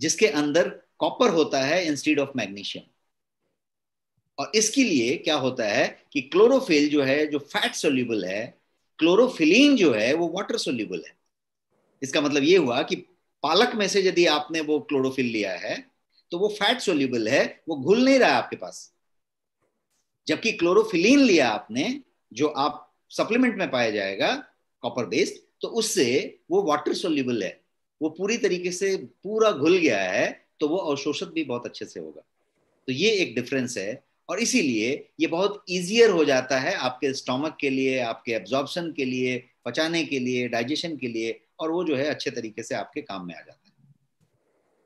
जिसके अंदर कॉपर होता है इंस्टीड ऑफ मैग्नीशियम और इसके लिए क्या होता है कि क्लोरोफिल जो है जो फैट सोल्यूबल है क्लोरोफिलीन जो है वो वाटर सोल्यूबल है इसका मतलब ये हुआ कि पालक में से यदि आपने वो क्लोरोफिल लिया है तो वो फैट सोल्यूबल है वो घुल नहीं रहा है आपके पास जबकि क्लोरोफिलीन लिया आपने जो आप सप्लीमेंट में पाया जाएगा कॉपर बेस्ड तो उससे वो वाटर सोल्यूबल है वो पूरी तरीके से पूरा घुल गया है तो वो अवशोषित भी बहुत अच्छे से होगा तो ये एक डिफरेंस है और इसीलिए ये बहुत ईजियर हो जाता है आपके स्टोमक के लिए आपके एब्जॉर्बन के लिए पचाने के लिए डाइजेशन के लिए और वो जो है अच्छे तरीके से आपके काम में आ जाता है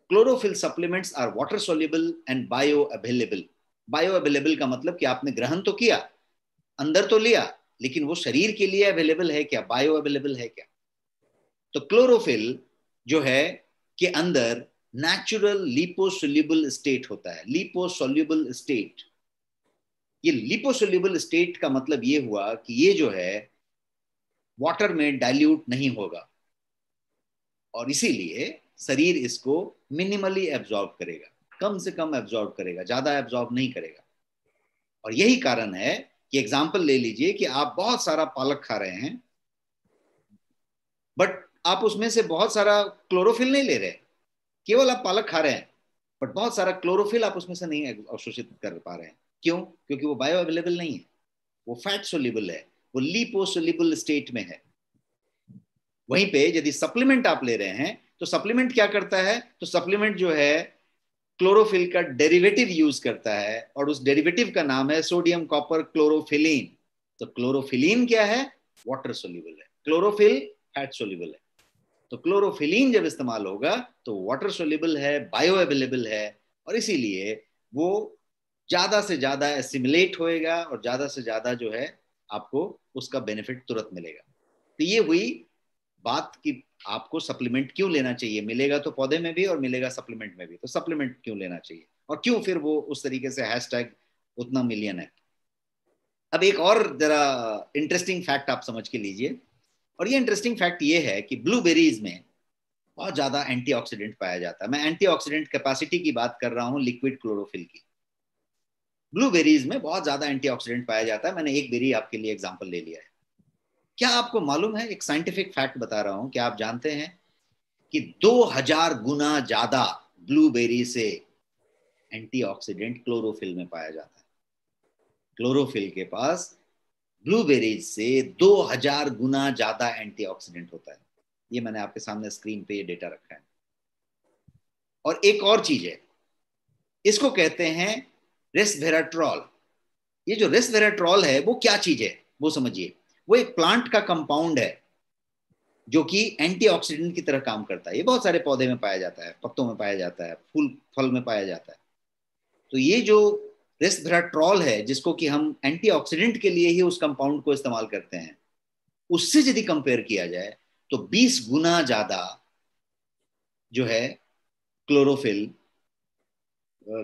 chlorophyll supplements are water soluble and bioavailable bioavailable का मतलब कि आपने ग्रहण तो किया अंदर तो लिया लेकिन वो शरीर के लिए अवेलेबल है क्या बायो अवेलेबल है क्या तो क्लोरोफिल जो है के अंदर नेचुरल लिपोसोल्यूबल स्टेट होता है लिपोसोल्यूबल स्टेट ये लिपोसोल्यूबल स्टेट का मतलब ये हुआ कि ये जो है वाटर में डाइल्यूट नहीं होगा और इसीलिए शरीर इसको मिनिमली एब्जॉर्ब करेगा कम से कम एब्जॉर्ब करेगा ज्यादा एब्जॉर्ब नहीं करेगा और यही कारण है कि एग्जाम्पल ले लीजिए कि आप बहुत सारा पालक खा रहे हैं बट आप उसमें से बहुत सारा क्लोरोफिल नहीं ले रहे केवल आप पालक खा रहे हैं बट बहुत सारा क्लोरोफिल आप उसमें से नहीं अवशोषित कर पा रहे हैं क्यों क्योंकि वो बायो अवेलेबल नहीं है वो फैट सोल्यूबल है वो लीपो सोल्यूबल स्टेट में है वहीं पे यदि सप्लीमेंट आप ले रहे हैं तो सप्लीमेंट क्या करता है तो सप्लीमेंट जो है क्लोरोफिल का डेरिवेटिव यूज करता है और उस डेरिवेटिव का नाम है सोडियम कॉपर क्लोरोफिलीन तो क्लोरोफिलीन क्या है वाटर सोल्यूबल है क्लोरोफिल फैट सोल्यूबल है तो क्लोरोफिलीन जब इस्तेमाल होगा तो वाटर सोल्यूबल है बायो अवेलेबल है और इसीलिए वो ज़्यादा से ज़्यादा एसिमुलेट होएगा और ज़्यादा से ज़्यादा जो है आपको उसका बेनिफिट तुरंत मिलेगा तो ये हुई बात कि आपको सप्लीमेंट क्यों लेना चाहिए मिलेगा तो पौधे में भी और मिलेगा सप्लीमेंट में भी तो सप्लीमेंट क्यों लेना चाहिए और क्यों फिर वो उस तरीके से हैशटैग उतना मिलियन है अब एक और जरा इंटरेस्टिंग फैक्ट आप समझ के लीजिए और ये इंटरेस्टिंग फैक्ट ये है कि ब्लूबेरीज में बहुत ज़्यादा एंटीऑक्सीडेंट पाया जाता है मैं एंटीऑक्सीडेंट कैपेसिटी की बात कर रहा हूँ लिक्विड क्लोरोफिल की ब्लूबेरीज में बहुत ज्यादा एंटीऑक्सीडेंट पाया जाता है मैंने एक बेरी आपके लिए एग्जाम्पल ले लिया है क्या आपको मालूम है एक साइंटिफिक फैक्ट बता रहा हूं क्या आप जानते हैं कि 2000 गुना ज्यादा ब्लूबेरी से एंटीऑक्सीडेंट क्लोरोफिल में पाया जाता है क्लोरोफिल के पास ब्लूबेरीज से 2000 गुना ज्यादा एंटीऑक्सीडेंट होता है ये मैंने आपके सामने स्क्रीन पे ये डेटा रखा है और एक और चीज है इसको कहते हैं रेस्वेराट्रॉल ये जो रेस्वेराट्रॉल है वो क्या चीज है वो समझिए वो एक प्लांट का कंपाउंड है जो कि एंटीऑक्सीडेंट की तरह काम करता है ये बहुत सारे पौधे में पाया जाता है पत्तों में पाया जाता है फूल फल में पाया जाता है तो ये जो रेस्वेराट्रॉल है जिसको कि हम एंटीऑक्सीडेंट के लिए ही उस कंपाउंड को इस्तेमाल करते हैं उससे यदि कंपेयर किया जाए तो 20 गुना ज्यादा जो है क्लोरोफिल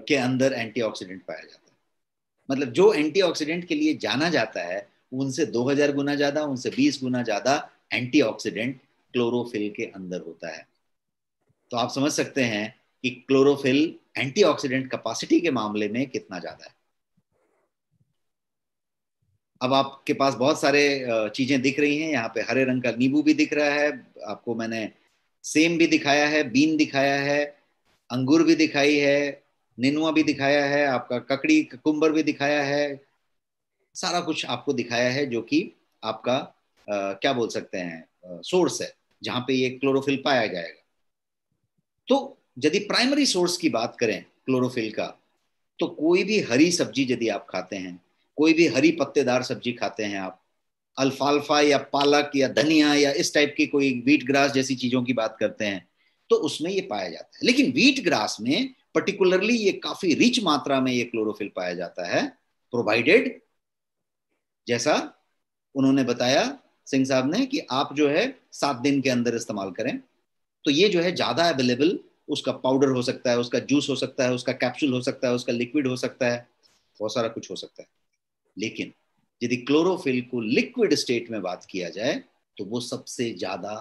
के अंदर एंटीऑक्सीडेंट पाया जाता है मतलब जो एंटीऑक्सीडेंट के लिए जाना जाता है उनसे 2000 गुना ज़्यादा उनसे 20 गुना ज़्यादा एंटीऑक्सीडेंट क्लोरोफिल के अंदर होता है तो आप समझ सकते हैं कि क्लोरोफिल एंटीऑक्सीडेंट कैपेसिटी के मामले में कितना ज़्यादा है अब आपके पास बहुत सारे चीज़ें दिख रही हैं यहाँ पे हरे रंग का नींबू भी दिख रहा है आपको मैंने सेम भी दिखाया है बीन दिखाया है अंगूर भी दिखाई है नेनुआ भी दिखाया है आपका ककड़ी कुंबर भी दिखाया है सारा कुछ आपको दिखाया है जो कि आपका आ, क्या बोल सकते हैं सोर्स है जहां पे ये क्लोरोफिल पाया जाएगा तो यदि प्राइमरी सोर्स की बात करें क्लोरोफिल का तो कोई भी हरी सब्जी यदि आप खाते हैं कोई भी हरी पत्तेदार सब्जी खाते हैं आप अल्फाल्फा या पालक या धनिया या इस टाइप की कोई वीट ग्रास जैसी चीजों की बात करते हैं तो उसमें ये पाया जाता है लेकिन वीट ग्रास में पर्टिकुलरली ये काफी रिच मात्रा में ये क्लोरोफिल पाया जाता है प्रोवाइडेड जैसा उन्होंने बताया सिंह साहब ने कि आप जो है सात दिन के अंदर इस्तेमाल करें तो ये जो है ज़्यादा अवेलेबल उसका पाउडर हो सकता है उसका जूस हो सकता है उसका कैप्सूल हो सकता है उसका लिक्विड हो सकता है बहुत सारा कुछ हो सकता है लेकिन यदि क्लोरोफिल को लिक्विड स्टेट में बात किया जाए तो वो सबसे ज़्यादा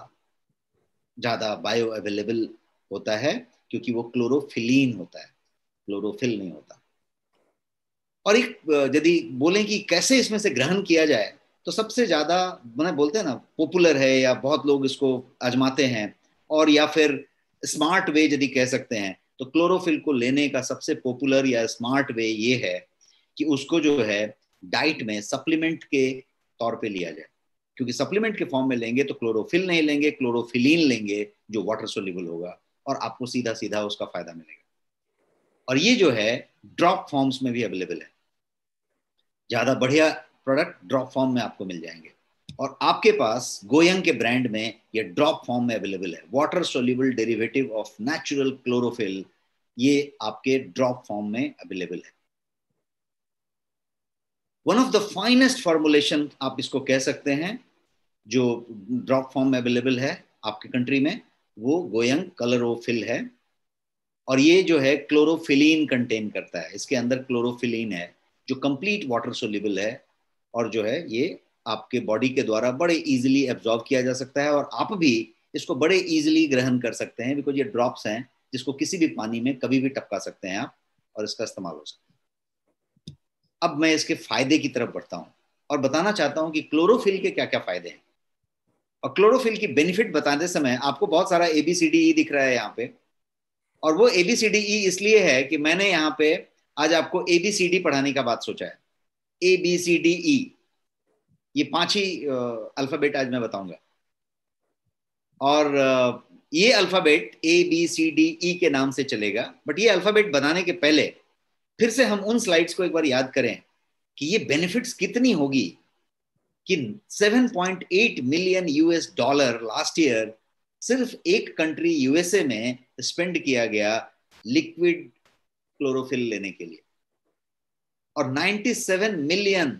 ज़्यादा बायो अवेलेबल होता है क्योंकि वो क्लोरोफिलीन होता है क्लोरोफिल नहीं होता और एक यदि बोलें कि कैसे इसमें से ग्रहण किया जाए तो सबसे ज़्यादा मैं बोलते हैं ना पॉपुलर है या बहुत लोग इसको आजमाते हैं और या फिर स्मार्ट वे यदि कह सकते हैं तो क्लोरोफिल को लेने का सबसे पॉपुलर या स्मार्ट वे ये है कि उसको जो है डाइट में सप्लीमेंट के तौर पे लिया जाए क्योंकि सप्लीमेंट के फॉर्म में लेंगे तो क्लोरोफिल नहीं लेंगे क्लोरोफिलीन लेंगे जो वाटर सोल्यूबल होगा और आपको सीधा सीधा उसका फायदा मिलेगा और ये जो है ड्रॉप फॉर्म्स में भी अवेलेबल है ज़्यादा बढ़िया प्रोडक्ट ड्रॉप फॉर्म में आपको मिल जाएंगे और आपके पास गोयंग के ब्रांड में ये ड्रॉप फॉर्म में अवेलेबल है water soluble derivative of natural chlorophyll ये आपके ड्रॉप फॉर्म में अवेलेबल है one of the finest formulation आप इसको कह सकते हैं जो ड्रॉप फॉर्म में अवेलेबल है आपके कंट्री में वो गोयंग कलरोफिल है और ये जो है क्लोरोफिलीन कंटेन करता है इसके अंदर क्लोरोफिलीन है जो कंप्लीट वाटर सोल्यूबल है और जो है ये आपके बॉडी के द्वारा बड़े इजीली एब्जॉर्व किया जा सकता है और आप भी इसको बड़े इजीली ग्रहण कर सकते हैं बिकॉज ये ड्रॉप्स हैं जिसको किसी भी पानी में कभी भी टपका सकते हैं आप और इसका इस्तेमाल हो सकता है अब मैं इसके फायदे की तरफ बढ़ता हूँ और बताना चाहता हूँ कि क्लोरोफिल के क्या क्या फायदे हैं और क्लोरोफिल की बेनिफिट बताते समय आपको बहुत सारा ए बी सी डी ई दिख रहा है यहाँ पे और वो ए बी सी डी ई इसलिए है कि मैंने यहाँ पे आज आपको ए बी सी डी पढ़ाने का बात सोचा है ए बी सी डी ई ये पांच ही अल्फाबेट आज मैं बताऊंगा और ये alphabet A B C D E के नाम से चलेगा बट ये अल्फाबेट बनाने के पहले फिर से हम उन स्लाइड्स को एक बार याद करें कि ये बेनिफिट्स कितनी होगी कि 7.8 million US dollar last year सिर्फ एक कंट्री यूएसए में स्पेंड किया गया लिक्विड क्लोरोफिल लेने के लिए और 97 मिलियन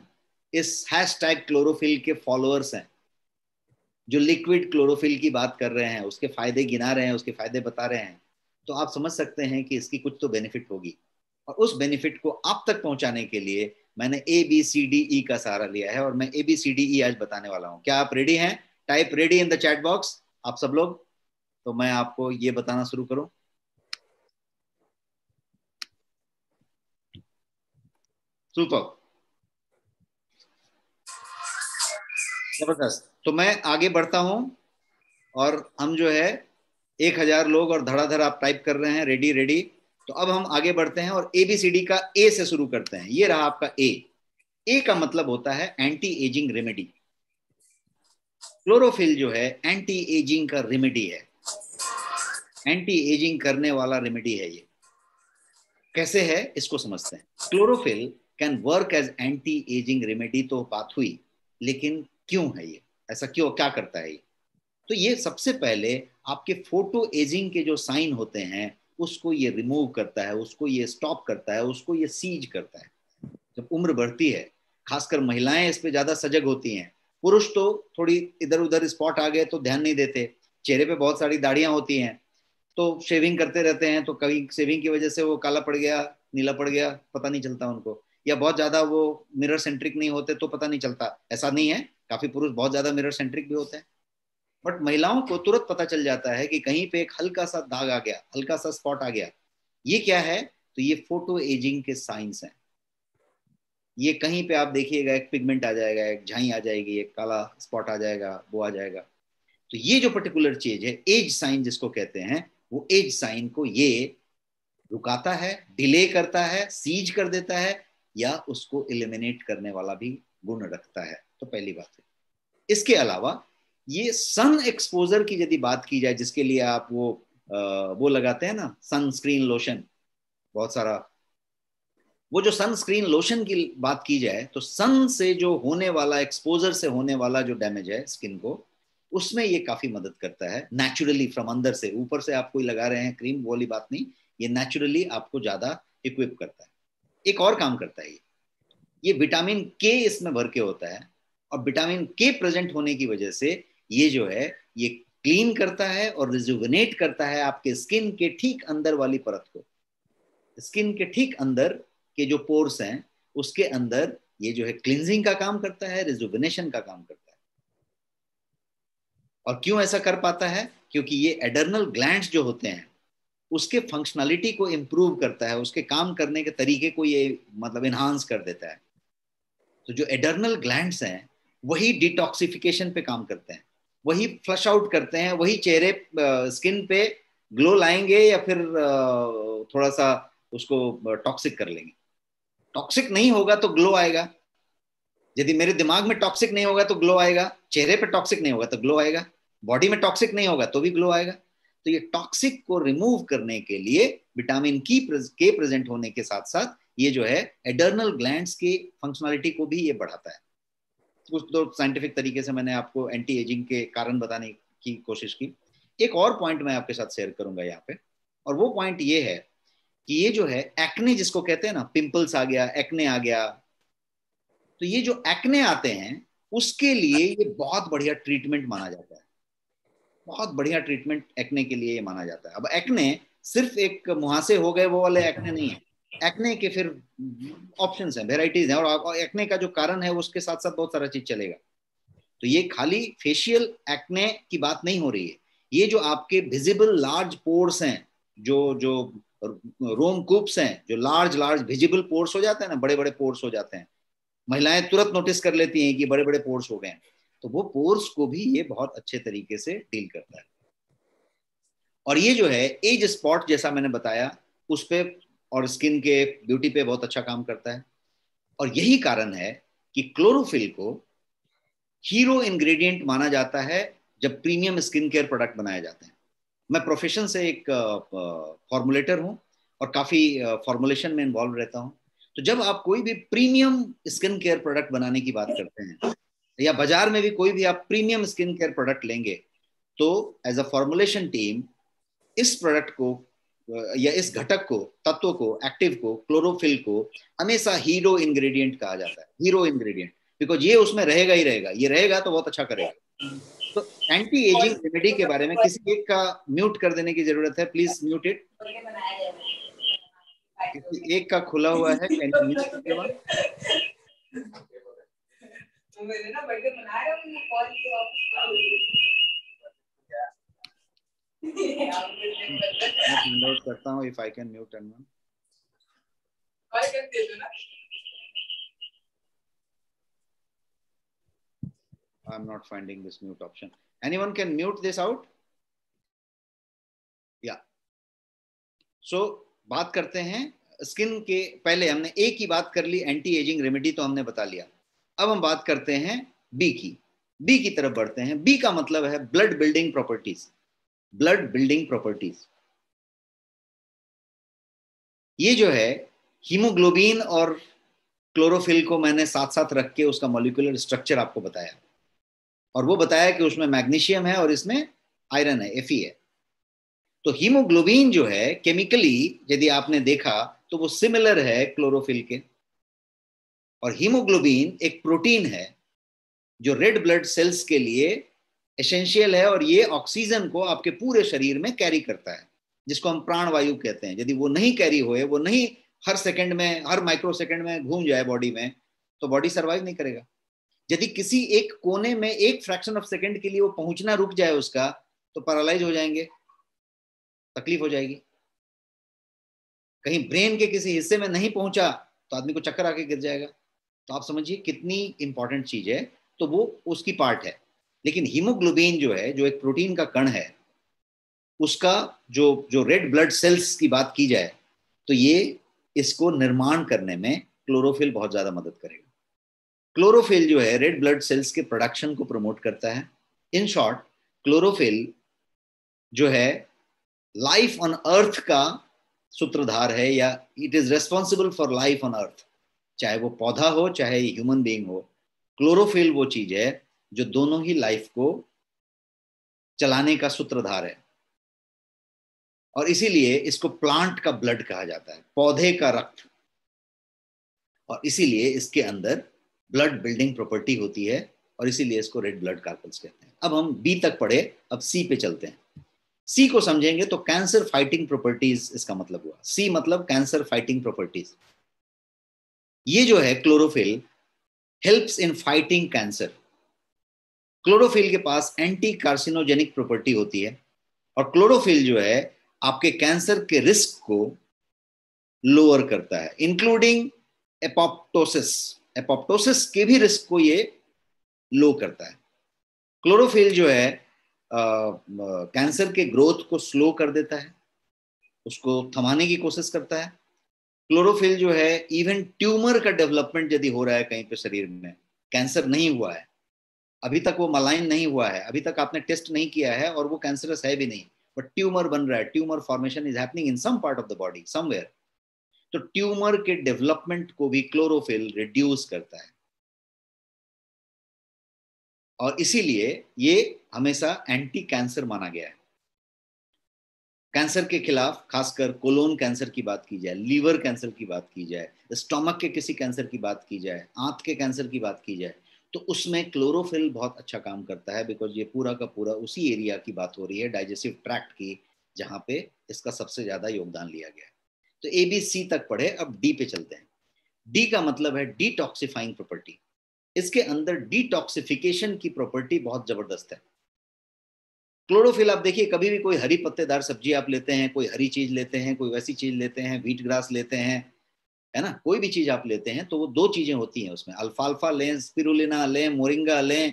इस हैशटैग क्लोरोफिल के फॉलोअर्स हैं जो लिक्विड क्लोरोफिल की बात कर रहे हैं उसके फायदे गिना रहे हैं उसके फायदे बता रहे हैं तो आप समझ सकते हैं कि इसकी कुछ तो बेनिफिट होगी और उस बेनिफिट को आप तक पहुंचाने के लिए मैंने ए बी सी डी ई का सहारा लिया है और मैं ए बी सी डी ई आज बताने वाला हूँ क्या आप रेडी हैं type ready in the chat box आप सब लोग तो मैं आपको ये बताना शुरू करूं सुपर जबरदस्त तो मैं आगे बढ़ता हूं और हम जो है एक हजार लोग और धड़ाधड़ आप टाइप कर रहे हैं रेडी रेडी तो अब हम आगे बढ़ते हैं और एबीसीडी का ए से शुरू करते हैं ये रहा आपका ए ए का मतलब होता है एंटी एजिंग रेमेडी क्लोरोफिल जो है एंटी एजिंग का रेमेडी है एंटी एजिंग करने वाला रेमेडी है ये कैसे है इसको समझते हैं chlorophyll can work as anti ageing remedy तो बात हुई लेकिन क्यों है ये ऐसा क्यों क्या करता है ये तो ये सबसे पहले आपके फोटो एजिंग के जो साइन होते हैं उसको ये रिमूव करता है उसको ये स्टॉप करता है उसको ये सीज करता है जब उम्र बढ़ती है खासकर महिलाएं इस पर ज्यादा सजग होती हैं पुरुष तो थोड़ी इधर उधर स्पॉट आ गए तो ध्यान नहीं देते चेहरे पे बहुत सारी दाढ़ियां होती हैं तो शेविंग करते रहते हैं तो कभी शेविंग की वजह से वो काला पड़ गया नीला पड़ गया पता नहीं चलता उनको या बहुत ज्यादा वो मिरर सेंट्रिक नहीं होते तो पता नहीं चलता ऐसा नहीं है काफी पुरुष बहुत ज्यादा मिरर सेंट्रिक भी होते हैं बट महिलाओं को तुरंत पता चल जाता है कि कहीं पे एक हल्का सा दाग आ गया हल्का सा स्पॉट आ गया ये क्या है तो ये फोटो एजिंग के साइंस हैं ये कहीं पे आप देखिएगा एक पिगमेंट आ जाएगा एक झाई आ जाएगी एक काला स्पॉट आ जाएगा वो आ जाएगा तो ये जो पर्टिकुलर चीज है एज साइन जिसको कहते हैं वो एज साइन को ये रुकाता है डिले करता है सीज कर देता है या उसको इलिमिनेट करने वाला भी गुण रखता है तो पहली बात है इसके अलावा ये सन एक्सपोजर की यदि बात की जाए जिसके लिए आप वो आ, वो लगाते हैं ना सनस्क्रीन लोशन बहुत सारा वो जो सनस्क्रीन लोशन की बात की जाए तो सन से जो होने वाला एक्सपोजर से होने वाला जो डैमेज है स्किन को उसमें ये काफी मदद करता है नेचुरली फ्रॉम अंदर से ऊपर से आप कोई लगा रहे हैं क्रीम वाली बात नहीं ये नेचुरली आपको ज्यादा इक्विप करता है एक और काम करता है ये ये विटामिन के इसमें भर के होता है और विटामिन के प्रेजेंट होने की वजह से ये जो है ये क्लीन करता है और रिजुवनेट करता है आपके स्किन के ठीक अंदर वाली परत को स्किन के ठीक अंदर के जो पोर्स हैं उसके अंदर ये जो है क्लिनिंग का काम करता है रिजुवनेशन का काम करता है और क्यों ऐसा कर पाता है क्योंकि ये एडर्नल ग्लैंड जो होते हैं उसके फंक्शनैलिटी को इम्प्रूव करता है उसके काम करने के तरीके को ये मतलब इन्हांस कर देता है तो जो एडर्नल ग्लैंड हैं वही डिटॉक्सिफिकेशन पे काम करते हैं वही फ्लश आउट करते हैं वही चेहरे स्किन पे ग्लो लाएंगे या फिर थोड़ा सा उसको टॉक्सिक कर लेंगे टॉक्सिक नहीं होगा तो ग्लो आएगा यदि मेरे दिमाग में टॉक्सिक नहीं होगा तो ग्लो आएगा चेहरे पे टॉक्सिक नहीं होगा तो ग्लो आएगा बॉडी में टॉक्सिक नहीं होगा तो भी ग्लो आएगा तो ये टॉक्सिक को रिमूव करने के लिए विटामिन की के प्रेजेंट होने के साथ साथ ये जो है एडर्नल ग्लैंड की फंक्शनलिटी को भी ये बढ़ाता है कुछ दो साइंटिफिक तरीके से मैंने आपको एंटी एजिंग के कारण बताने की कोशिश की एक और पॉइंट मैं आपके साथ शेयर करूंगा यहाँ पे और वो पॉइंट ये है कि ये जो है एक्ने जिसको कहते हैं ना पिंपल्स आ गया एक्ने आ गया तो ये जो एक्ने आते हैं उसके लिए ये बहुत बढ़िया ट्रीटमेंट माना जाता है बहुत बढ़िया ट्रीटमेंट एक्ने के लिए ये माना जाता है अब एक्ने सिर्फ एक मुहासे हो गए वो वाले एक्ने नहीं है एक्ने के फिर ऑप्शन है वेराइटीज है और एक्ने का जो कारण है उसके साथ साथ बहुत सारा चीज चलेगा तो ये खाली फेशियल एक्ने की बात नहीं हो रही है ये जो आपके विजिबल लार्ज पोर्स हैं जो जो रोम कूप्स हैं जो लार्ज लार्ज विजिबल पोर्स हो जाते हैं ना बड़े बड़े पोर्स हो जाते हैं महिलाएं तुरंत नोटिस कर लेती हैं कि बड़े बड़े पोर्स हो गए हैं तो वो पोर्स को भी ये बहुत अच्छे तरीके से डील करता है और ये जो है एज स्पॉट जैसा मैंने बताया उस पर और स्किन के ब्यूटी पे बहुत अच्छा काम करता है और यही कारण है कि क्लोरोफिल को हीरो इंग्रेडिएंट माना जाता है जब प्रीमियम स्किन केयर प्रोडक्ट बनाए जाते हैं मैं प्रोफेशन से एक फॉर्मुलेटर हूं और काफ़ी फॉर्मुलेशन में इन्वॉल्व रहता हूँ तो जब आप कोई भी प्रीमियम स्किन केयर प्रोडक्ट बनाने की बात करते हैं या बाजार में भी कोई भी आप प्रीमियम स्किन केयर प्रोडक्ट लेंगे तो एज अ फॉर्मुलेशन टीम इस प्रोडक्ट को या इस घटक को तत्व को एक्टिव को क्लोरोफिल को हमेशा हीरो इंग्रेडिएंट कहा जाता है हीरो इंग्रेडिएंट बिकॉज ये उसमें रहेगा ही रहेगा ये रहेगा तो बहुत अच्छा करेगा तो एंटी एजिंग रेमेडी के बारे में किसी एक का म्यूट कर देने की जरूरत है प्लीज म्यूट इट किसी एक का खुला हुआ है तो मैंने ना बर्थडे मना रहा हूँ कॉल किया वापस मैं नोट करता हूं if I can mute and one I can दे देना I am not finding this mute option anyone can mute this out या सो बात करते हैं स्किन के पहले हमने ए की बात कर ली एंटी एजिंग रेमेडी तो हमने बता लिया अब हम बात करते हैं बी की बी की तरफ बढ़ते हैं बी का मतलब है blood building properties blood building properties ये जो है हीमोग्लोबिन और क्लोरोफिल को मैंने साथ साथ रख के उसका मोलिकुलर स्ट्रक्चर आपको बताया और वो बताया कि उसमें मैग्नीशियम है और इसमें आयरन है एफ है तो हीमोग्लोबिन जो है केमिकली यदि आपने देखा तो वो सिमिलर है क्लोरोफिल के और हीमोग्लोबिन एक प्रोटीन है जो रेड ब्लड सेल्स के लिए एसेंशियल है और ये ऑक्सीजन को आपके पूरे शरीर में कैरी करता है जिसको हम प्राणवायु कहते हैं यदि वो नहीं कैरी होए वो नहीं हर सेकंड में हर माइक्रो सेकंड में घूम जाए बॉडी में तो बॉडी सर्वाइव नहीं करेगा यदि किसी एक कोने में एक फ्रैक्शन ऑफ सेकंड के लिए वो पहुंचना रुक जाए उसका तो पैरालाइज हो जाएंगे तकलीफ हो जाएगी कहीं ब्रेन के किसी हिस्से में नहीं पहुंचा तो आदमी को चक्कर आके गिर जाएगा तो आप समझिए कितनी इंपॉर्टेंट चीज है तो वो उसकी पार्ट है लेकिन हीमोग्लोबिन जो है जो एक प्रोटीन का कण है उसका जो जो रेड ब्लड सेल्स की बात की जाए तो ये इसको निर्माण करने में क्लोरोफिल बहुत ज़्यादा मदद करेगा क्लोरोफिल जो है रेड ब्लड सेल्स के प्रोडक्शन को प्रमोट करता है इन शॉर्ट क्लोरोफिल जो है लाइफ ऑन अर्थ का सूत्रधार है या it is responsible for life on earth चाहे वो पौधा हो चाहे ह्यूमन बींग हो क्लोरोफिल वो चीज है जो दोनों ही लाइफ को चलाने का सूत्रधार है और इसीलिए इसको प्लांट का ब्लड कहा जाता है पौधे का रक्त और इसीलिए इसके अंदर ब्लड बिल्डिंग प्रॉपर्टी होती है और इसीलिए इसको रेड ब्लड कार्पल्स कहते हैं अब हम बी तक पढ़े अब सी पे चलते हैं सी को समझेंगे तो कैंसर फाइटिंग प्रॉपर्टीज इसका मतलब हुआ सी मतलब कैंसर फाइटिंग प्रॉपर्टीज ये जो है chlorophyll helps in fighting cancer chlorophyll के पास एंटी कार्सिनोजेनिक प्रॉपर्टी होती है और क्लोरोफिल जो है आपके कैंसर के रिस्क को लोअर करता है इंक्लूडिंग एपोप्टोसिस एपोप्टोसिस के भी रिस्क को ये लो करता है क्लोरोफिल जो है कैंसर के ग्रोथ को स्लो कर देता है उसको थमाने की कोशिश करता है क्लोरोफिल जो है इवन ट्यूमर का डेवलपमेंट यदि हो रहा है कहीं पे शरीर में कैंसर नहीं हुआ है अभी तक वो मलाइन नहीं हुआ है अभी तक आपने टेस्ट नहीं किया है और वो कैंसरस है भी नहीं बट ट्यूमर बन रहा है tumour formation is happening in some part of the body somewhere तो ट्यूमर के डेवलपमेंट को भी क्लोरोफिल रिड्यूस करता है और इसीलिए ये हमेशा एंटी कैंसर माना गया है कैंसर के खिलाफ खासकर कोलोन कैंसर की बात की जाए लीवर कैंसर की बात की जाए स्टोमक के किसी कैंसर की बात की जाए आंत के कैंसर की बात की जाए तो उसमें क्लोरोफिल बहुत अच्छा काम करता है बिकॉज ये पूरा का पूरा उसी एरिया की बात हो रही है डाइजेस्टिव ट्रैक्ट की जहां पे इसका सबसे ज़्यादा योगदान लिया गया है तो ए बी सी तक पढ़े अब डी पे चलते हैं डी का मतलब है डिटॉक्सिफाइंग प्रॉपर्टी इसके अंदर डिटॉक्सिफिकेशन की प्रॉपर्टी बहुत ज़बरदस्त है क्लोरोफिल आप देखिए कभी भी कोई हरी पत्तेदार सब्जी आप लेते हैं कोई हरी चीज़ लेते हैं कोई वैसी चीज़ लेते हैं व्हीट ग्रास लेते हैं है ना कोई भी चीज आप लेते हैं तो वो दो चीजें होती हैं उसमें अल्फाल्फा लें स्पिरुलिना लें मोरिंगा लें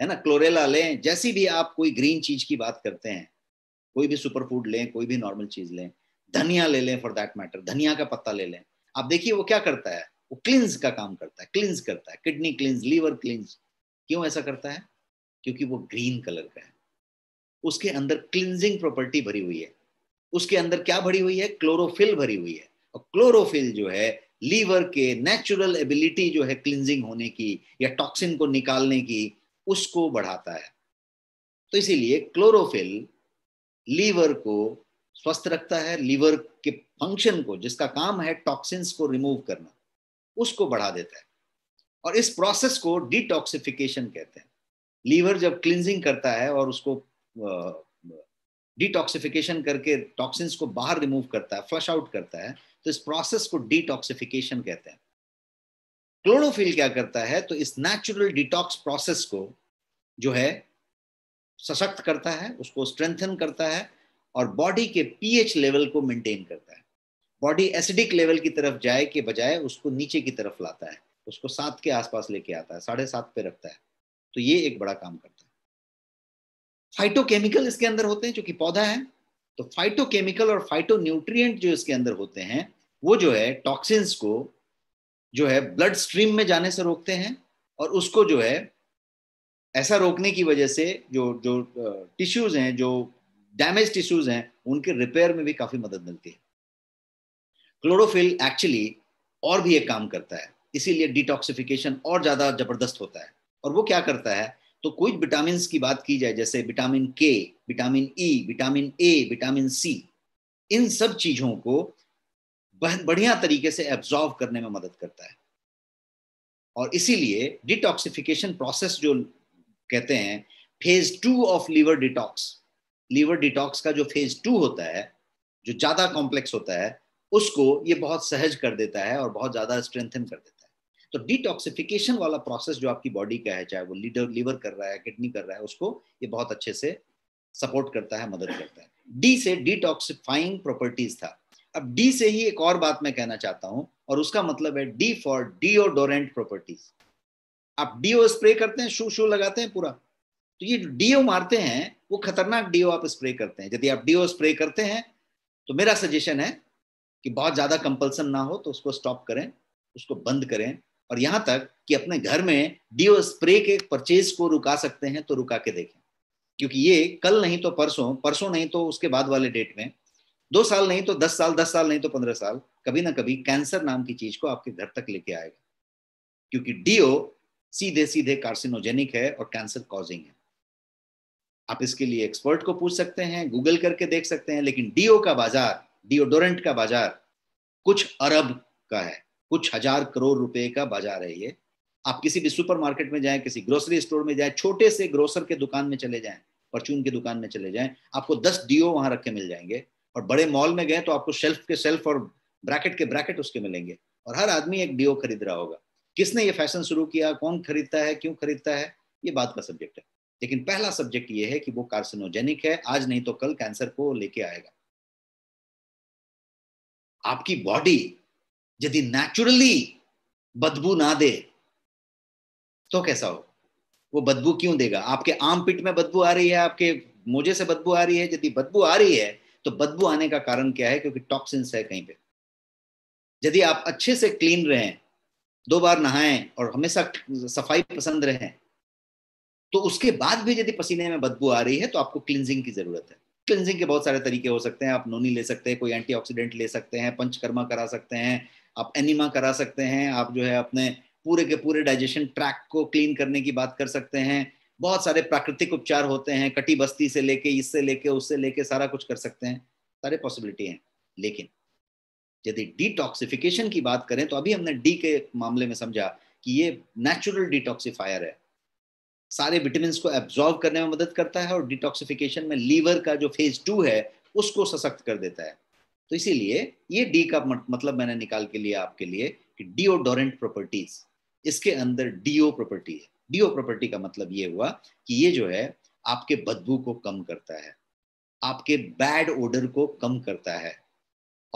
है ना क्लोरेला लें जैसी भी आप कोई ग्रीन चीज की बात करते हैं कोई भी सुपर फूड लें कोई भी नॉर्मल चीज लें धनिया ले लें फॉर दैट मैटर धनिया का पत्ता ले लें आप देखिए वो क्या करता है वो क्लिंज का काम करता है क्लिंज करता है किडनी क्लिंज लीवर क्लिंज क्यों ऐसा करता है क्योंकि वो ग्रीन कलर का है उसके अंदर क्लिंजिंग प्रॉपर्टी भरी हुई है उसके अंदर क्या भरी हुई है क्लोरोफिल भरी हुई है और क्लोरोफिल जो है लीवर के नेचुरल एबिलिटी जो है क्लिनजिंग होने की या टॉक्सिन को निकालने की उसको बढ़ाता है तो इसीलिए क्लोरोफिल लीवर को स्वस्थ रखता है लीवर के फंक्शन को जिसका काम है टॉक्सिन्स को रिमूव करना उसको बढ़ा देता है और इस प्रोसेस को डिटॉक्सिफिकेशन कहते हैं लीवर जब क्लिनजिंग करता है और उसको डिटॉक्सिफिकेशन करके टॉक्सिन्स को बाहर रिमूव करता है फ्लश आउट करता है तो इस प्रोसेस को डिटॉक्सिफिकेशन कहते हैं क्लोरोफिल क्या करता है तो इस नेचुरल डिटॉक्स प्रोसेस को जो है सशक्त करता है उसको स्ट्रेंथन करता है और बॉडी के पीएच लेवल को मेंटेन करता है बॉडी एसिडिक लेवल की तरफ जाए के बजाय उसको नीचे की तरफ लाता है उसको सात के आसपास लेके आता है साढ़े सात पे रखता है तो ये एक बड़ा काम करता है फाइटोकेमिकल इसके अंदर होते हैं जो कि पौधा है तो फाइटोकेमिकल और न्यूट्रिय जो इसके अंदर होते हैं वो जो है टॉक्सिन्स को जो है ब्लड स्ट्रीम में जाने से रोकते हैं और उसको जो है ऐसा रोकने की वजह से जो जो टिश्यूज़ हैं जो डैमेज टिश्यूज़ हैं उनके रिपेयर में भी काफ़ी मदद मिलती है क्लोरोफिल एक्चुअली और भी एक काम करता है इसीलिए डिटॉक्सिफिकेशन और ज़्यादा ज़बरदस्त होता है और वो क्या करता है तो कुछ विटामिन की बात की जाए जैसे vitamin K vitamin E vitamin A vitamin C इन सब चीज़ों को बहुत बढ़िया तरीके से एब्जॉर्व करने में मदद करता है और इसीलिए डिटॉक्सिफिकेशन प्रोसेस जो कहते हैं phase two of liver detox liver detox का जो फेज टू होता है जो ज़्यादा कॉम्प्लेक्स होता है उसको ये बहुत सहज कर देता है और बहुत ज़्यादा स्ट्रेंथन कर देता है तो डिटॉक्सिफिकेशन वाला प्रोसेस जो आपकी बॉडी का है चाहे वो लीडर लीवर कर रहा है किडनी कर रहा है उसको ये बहुत अच्छे से सपोर्ट करता है मदद करता है डी से डिटॉक्सिफाइंग प्रॉपर्टीज था अब डी से ही एक और बात मैं कहना चाहता हूं और उसका मतलब है डी फॉर डिओडोरेंट प्रॉपर्टीज आप डीओ स्प्रे करते हैं शू शू लगाते हैं पूरा तो ये डीओ मारते हैं वो खतरनाक डीओ आप स्प्रे करते हैं यदि आप डीओ स्प्रे करते हैं तो मेरा सजेशन है कि बहुत ज्यादा कंपल्सन ना हो तो उसको स्टॉप करें उसको बंद करें और यहां तक कि अपने घर में डीओ स्प्रे के परचेज को रुका सकते हैं तो रुका के देखें क्योंकि ये कल नहीं तो परसों परसों नहीं तो उसके बाद वाले डेट में दो साल नहीं तो दस साल दस साल नहीं तो पंद्रह साल कभी ना कभी कैंसर नाम की चीज को आपके घर तक लेके आएगा क्योंकि डीओ सीधे सीधे कार्सिनोजेनिक है और कैंसर कॉजिंग है आप इसके लिए एक्सपर्ट को पूछ सकते हैं गूगल करके देख सकते हैं लेकिन डीओ का बाजार डिओडोरेंट का बाजार कुछ अरब का है कुछ हजार करोड़ रुपए का बाजार है ये आप किसी भी सुपरमार्केट में जाएं किसी ग्रोसरी स्टोर में जाएं छोटे से ग्रोसर के दुकान में चले जाएं परचून की दुकान में चले जाएं आपको दस डीओ वहां रखे मिल जाएंगे और बड़े मॉल में गए तो आपको शेल्फ के शेल्फ और ब्रैकेट के ब्रैकेट उसके मिलेंगे और हर आदमी एक डीओ खरीद रहा होगा किसने ये फैशन शुरू किया कौन खरीदता है क्यों खरीदता है ये बात का सब्जेक्ट है लेकिन पहला सब्जेक्ट ये है कि वो कार्सिनोजेनिक है आज नहीं तो कल कैंसर को लेके आएगा आपकी बॉडी यदि नेचुरली बदबू ना दे तो कैसा हो वो बदबू क्यों देगा आपके आम पिट में बदबू आ रही है आपके मोजे से बदबू आ रही है यदि बदबू आ रही है तो बदबू आने का कारण क्या है क्योंकि टॉक्सिन्स है कहीं पे यदि आप अच्छे से क्लीन रहें दो बार नहाएं और हमेशा सफाई पसंद रहें तो उसके बाद भी यदि पसीने में बदबू आ रही है तो आपको क्लिनजिंग की जरूरत है क्लिनजिंग के बहुत सारे तरीके हो सकते हैं आप नोनी ले सकते हैं कोई एंटीऑक्सीडेंट ले सकते हैं पंचकर्मा करा सकते हैं आप एनिमा करा सकते हैं आप जो है अपने पूरे के पूरे डाइजेशन ट्रैक को क्लीन करने की बात कर सकते हैं बहुत सारे प्राकृतिक उपचार होते हैं कटी बस्ती से लेके इससे लेके उससे लेके सारा कुछ कर सकते हैं सारे पॉसिबिलिटी हैं लेकिन यदि डिटॉक्सिफिकेशन की बात करें तो अभी हमने डी के मामले में समझा कि ये नेचुरल डिटॉक्सिफायर है सारे विटामिन को एब्जॉर्व करने में मदद करता है और डिटॉक्सिफिकेशन में लीवर का जो फेज टू है उसको सशक्त कर देता है तो इसीलिए ये डी का मतलब मैंने निकाल के लिया आपके लिए कि डिओडोरेंट प्रॉपर्टीज इसके अंदर डीओ प्रॉपर्टी है डीओ प्रॉपर्टी का मतलब ये हुआ कि ये जो है आपके बदबू को कम करता है आपके बैड ओडर को कम करता है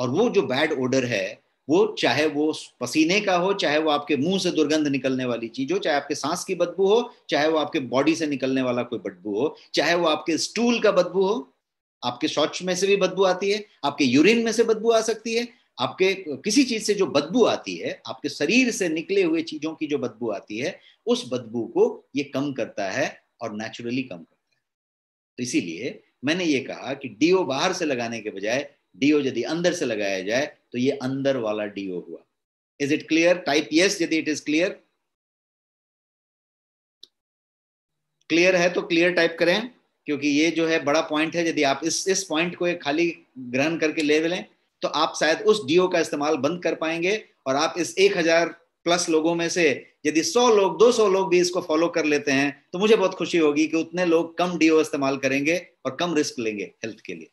और वो जो बैड ओडर है वो चाहे वो पसीने का हो चाहे वो आपके मुंह से दुर्गंध निकलने वाली चीज हो चाहे आपके सांस की बदबू हो चाहे वो आपके बॉडी से निकलने वाला कोई बदबू हो चाहे वो आपके स्टूल का बदबू हो आपके शौच में से भी बदबू आती है आपके यूरिन में से बदबू आ सकती है आपके किसी चीज से जो बदबू आती है आपके शरीर से निकले हुए चीजों की जो बदबू आती है उस बदबू को ये कम करता है और नेचुरली कम करता है तो इसीलिए मैंने ये कहा कि डीओ बाहर से लगाने के बजाय डीओ यदि अंदर से लगाया जाए तो ये अंदर वाला डीओ हुआ is it clear type yes यदि इट इज क्लियर क्लियर है तो क्लियर टाइप करें क्योंकि ये जो है बड़ा पॉइंट है यदि आप इस इस पॉइंट को एक खाली ग्रहण करके ले लें तो आप शायद उस डीओ का इस्तेमाल बंद कर पाएंगे और आप इस एक हजार प्लस लोगों में से यदि सौ लोग दो सौ लोग भी इसको फॉलो कर लेते हैं तो मुझे बहुत खुशी होगी कि उतने लोग कम डीओ इस्तेमाल करेंगे और कम रिस्क लेंगे हेल्थ के लिए